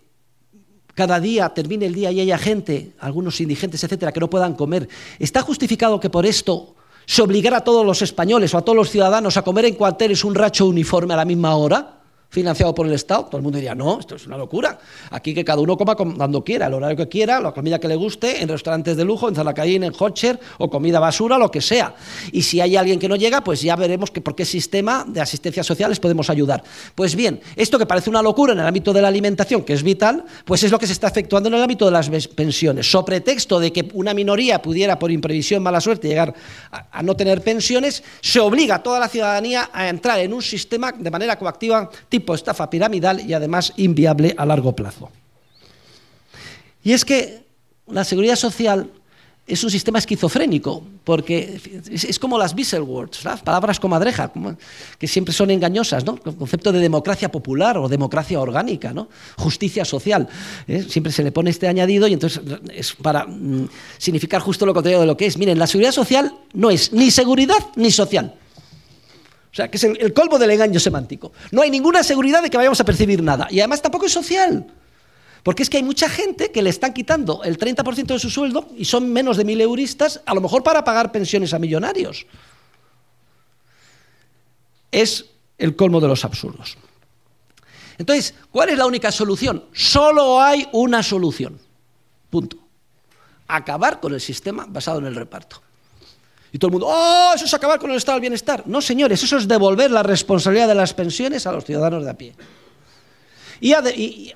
cada día termine el día y haya gente, algunos indigentes, etcétera, que no puedan comer. ¿Está justificado que por esto se obligara a todos los españoles o a todos los ciudadanos a comer en cuarteles un racho uniforme a la misma hora? financiado por el Estado, todo el mundo diría, no, esto es una locura. Aquí que cada uno coma cuando quiera, el horario que quiera, la comida que le guste, en restaurantes de lujo, en Zalacaín, en Hotcher, o comida basura, lo que sea. Y si hay alguien que no llega, pues ya veremos que por qué sistema de asistencia social les podemos ayudar. Pues bien, esto que parece una locura en el ámbito de la alimentación, que es vital, pues es lo que se está efectuando en el ámbito de las pensiones. So pretexto de que una minoría pudiera, por imprevisión, mala suerte, llegar a, a no tener pensiones, se obliga a toda la ciudadanía a entrar en un sistema de manera coactiva tipo estafa piramidal y además inviable a largo plazo. Y es que la seguridad social es un sistema esquizofrénico, porque es, como las Bissell words, palabras comadreja, que siempre son engañosas, ¿no? El concepto de democracia popular o democracia orgánica, ¿no? Justicia social. ¿eh? Siempre se le pone este añadido y entonces es para mm, significar justo lo contrario de lo que es. Miren, la seguridad social no es ni seguridad ni social. O sea, que es el, colmo del engaño semántico. No hay ninguna seguridad de que vayamos a percibir nada. Y además tampoco es social. Porque es que hay mucha gente que le están quitando el 30% de su sueldo y son menos de mil euristas, a lo mejor para pagar pensiones a millonarios. Es el colmo de los absurdos. Entonces, ¿cuál es la única solución? Solo hay una solución. Punto. Acabar con el sistema basado en el reparto. Y todo el mundo, ¡oh! Eso es acabar con el estado del bienestar. No, señores, eso es devolver la responsabilidad de las pensiones a los ciudadanos de a pie. Y,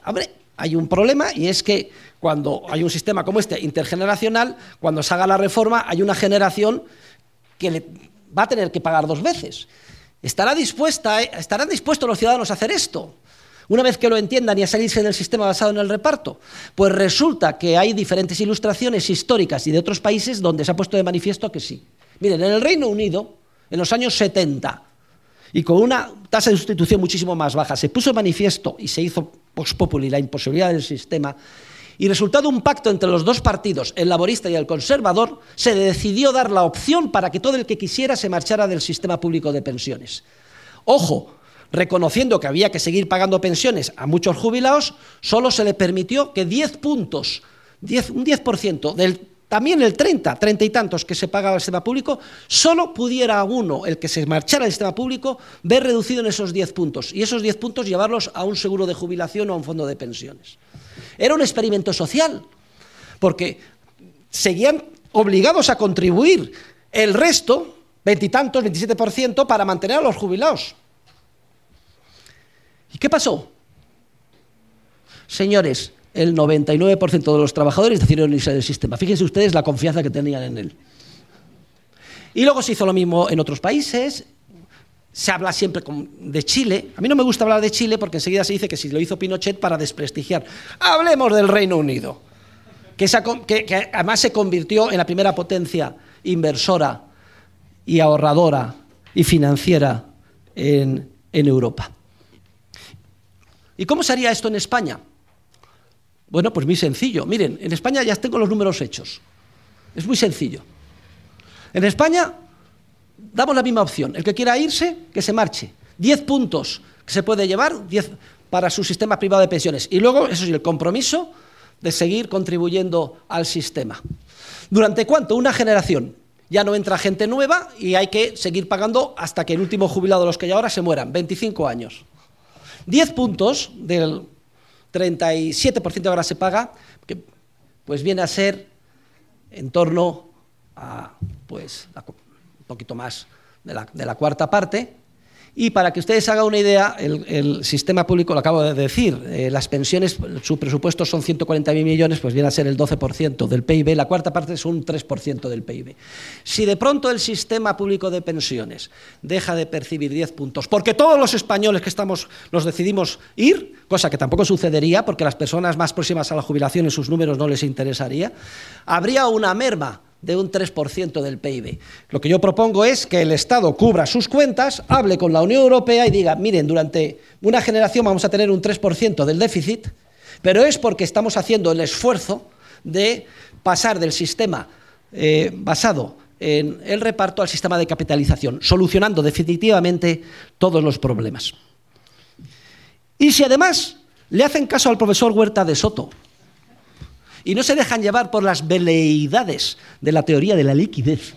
hombre, hay un problema y es que cuando hay un sistema como este intergeneracional, cuando se haga la reforma, hay una generación que le va a tener que pagar dos veces. ¿Estará dispuesta, eh, ¿Estarán dispuestos los ciudadanos a hacer esto? Una vez que lo entiendan y a salirse del sistema basado en el reparto, pues resulta que hay diferentes ilustraciones históricas y de otros países donde se ha puesto de manifiesto que sí. Miren, en el Reino Unido, en los años 70, y con una tasa de sustitución muchísimo más baja, se puso manifiesto y se hizo post populi la imposibilidad del sistema, y resultado un pacto entre los dos partidos, el laborista y el conservador, se decidió dar la opción para que todo el que quisiera se marchara del sistema público de pensiones. Ojo, reconociendo que había que seguir pagando pensiones a muchos jubilados, solo se le permitió que 10 puntos, 10, un 10% del también el 30, 30 y tantos que se pagaba el sistema público, solo pudiera uno, el que se marchara del sistema público, ver reducido en esos 10 puntos y esos 10 puntos llevarlos a un seguro de jubilación o a un fondo de pensiones. Era un experimento social, porque seguían obligados a contribuir el resto, veintitantos, 27%, para mantener a los jubilados. ¿Y qué pasó? Señores, el 99% de los trabajadores decidieron irse del sistema. Fíjense ustedes la confianza que tenían en él. Y luego se hizo lo mismo en otros países. Se habla siempre de Chile. A mí no me gusta hablar de Chile porque enseguida se dice que si lo hizo Pinochet para desprestigiar. Hablemos del Reino Unido, que, además se convirtió en la primera potencia inversora y ahorradora y financiera en, en Europa. ¿Y cómo se haría esto en España? Bueno, pues muy sencillo. Miren, en España ya tengo los números hechos. Es muy sencillo. En España damos la misma opción. El que quiera irse, que se marche. Diez puntos que se puede llevar para su sistema privado de pensiones. Y luego, eso es el compromiso de seguir contribuyendo al sistema. ¿Durante cuánto? Una generación. Ya no entra gente nueva y hay que seguir pagando hasta que el último jubilado de los que hay ahora se mueran. 25 años. Diez puntos del 37% ahora se paga, que pues viene a ser en torno a pues, un poquito más de la cuarta parte, y para que ustedes hagan una idea, el, sistema público, lo acabo de decir, eh, las pensiones, su presupuesto son 140.000 millones, pues viene a ser el 12% del PIB, la cuarta parte es un 3% del PIB. Si de pronto el sistema público de pensiones deja de percibir 10 puntos, porque todos los españoles que estamos, nos decidimos ir, cosa que tampoco sucedería, porque las personas más próximas a la jubilación en sus números no les interesaría, habría una merma de un 3% del PIB. Lo que yo propongo es que el Estado cubra sus cuentas, hable con la Unión Europea y diga, miren, durante una generación vamos a tener un 3% del déficit, pero es porque estamos haciendo el esfuerzo de pasar del sistema eh, basado en el reparto al sistema de capitalización, solucionando definitivamente todos los problemas. Y si además le hacen caso al profesor Huerta de Soto, y no se dejan llevar por las veleidades de la teoría de la liquidez.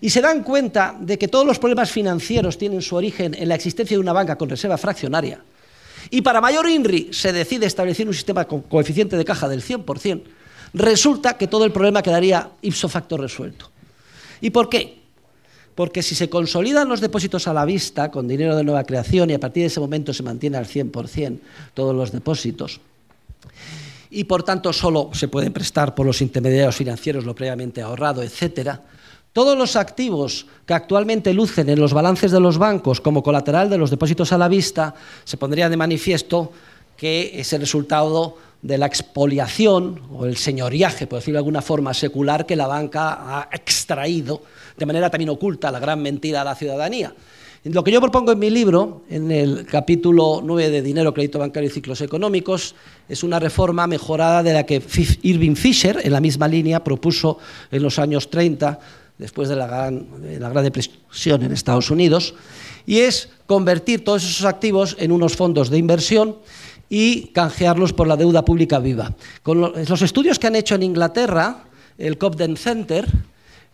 Y se dan cuenta de que todos los problemas financieros tienen su origen en la existencia de una banca con reserva fraccionaria. Y para mayor INRI se decide establecer un sistema con coeficiente de caja del 100%. Resulta que todo el problema quedaría ipso facto resuelto. ¿Y por qué? Porque si se consolidan los depósitos a la vista con dinero de nueva creación y a partir de ese momento se mantiene al 100% todos los depósitos, y por tanto solo se pueden prestar por los intermediarios financieros lo previamente ahorrado, etcétera. Todos los activos que actualmente lucen en los balances de los bancos como colateral de los depósitos a la vista se pondría de manifiesto que es el resultado de la expoliación o el señoriaje, por decirlo de alguna forma, secular que la banca ha extraído de manera también oculta la gran mentira a la ciudadanía. Lo que yo propongo en mi libro, en el capítulo 9 de Dinero, Crédito Bancario y Ciclos Económicos, es una reforma mejorada de la que Irving Fisher, en la misma línea, propuso en los años 30, después de la Gran, Depresión en Estados Unidos, y es convertir todos esos activos en unos fondos de inversión y canjearlos por la deuda pública viva. Con los estudios que han hecho en Inglaterra, el Cobden Center,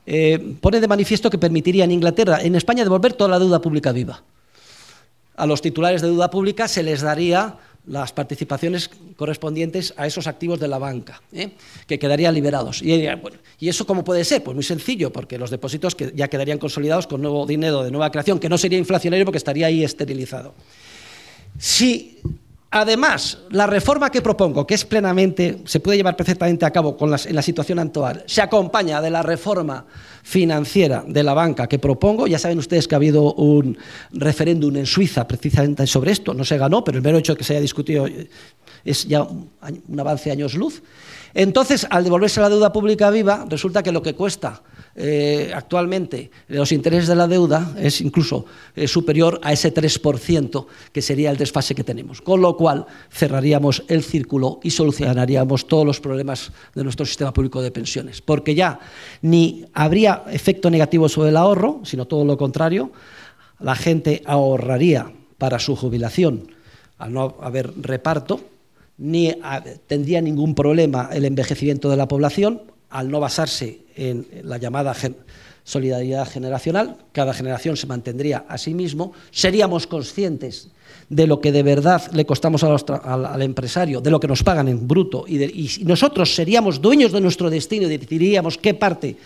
eh, pone de manifiesto que permitiría en Inglaterra, en España, devolver toda la deuda pública viva. A los titulares de deuda pública se les daría las participaciones correspondientes a esos activos de la banca, ¿eh? que quedarían liberados. Eh, y, eso cómo puede ser? Pues muy sencillo, porque los depósitos que ya quedarían consolidados con nuevo dinero de nueva creación, que no sería inflacionario porque estaría ahí esterilizado. Si Además, la reforma que propongo, que es plenamente, se puede llevar perfectamente a cabo con la, en la situación actual, se acompaña de la reforma financiera de la banca que propongo. Ya saben ustedes que ha habido un referéndum en Suiza precisamente sobre esto. No se ganó, pero el mero hecho de que se haya discutido eh, es ya un, un avance de años luz. Entonces, al devolverse la deuda pública viva, resulta que lo que cuesta eh, actualmente los intereses de la deuda es incluso eh, superior a ese 3%, que sería el desfase que tenemos. Con lo cual, cerraríamos el círculo y solucionaríamos todos los problemas de nuestro sistema público de pensiones. Porque ya ni habría efecto negativo sobre el ahorro, sino todo lo contrario, la gente ahorraría para su jubilación al no haber reparto, ni tendría ningún problema el envejecimiento de la población, al no basarse en la llamada solidaridad generacional, cada generación se mantendría a sí mismo, seríamos conscientes de lo que de verdad le costamos al, empresario, de lo que nos pagan en bruto, y, nosotros seríamos dueños de nuestro destino y decidiríamos qué parte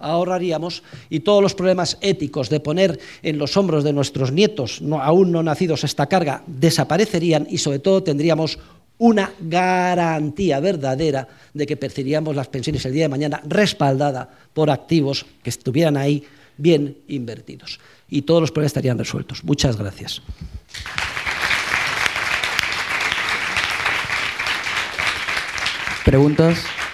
ahorraríamos y todos los problemas éticos de poner en los hombros de nuestros nietos no, aún no nacidos esta carga desaparecerían y sobre todo tendríamos una garantía verdadera de que percibiríamos las pensiones el día de mañana respaldada por activos que estuvieran ahí bien invertidos. Y todos los problemas estarían resueltos. Muchas gracias. ¿Preguntas?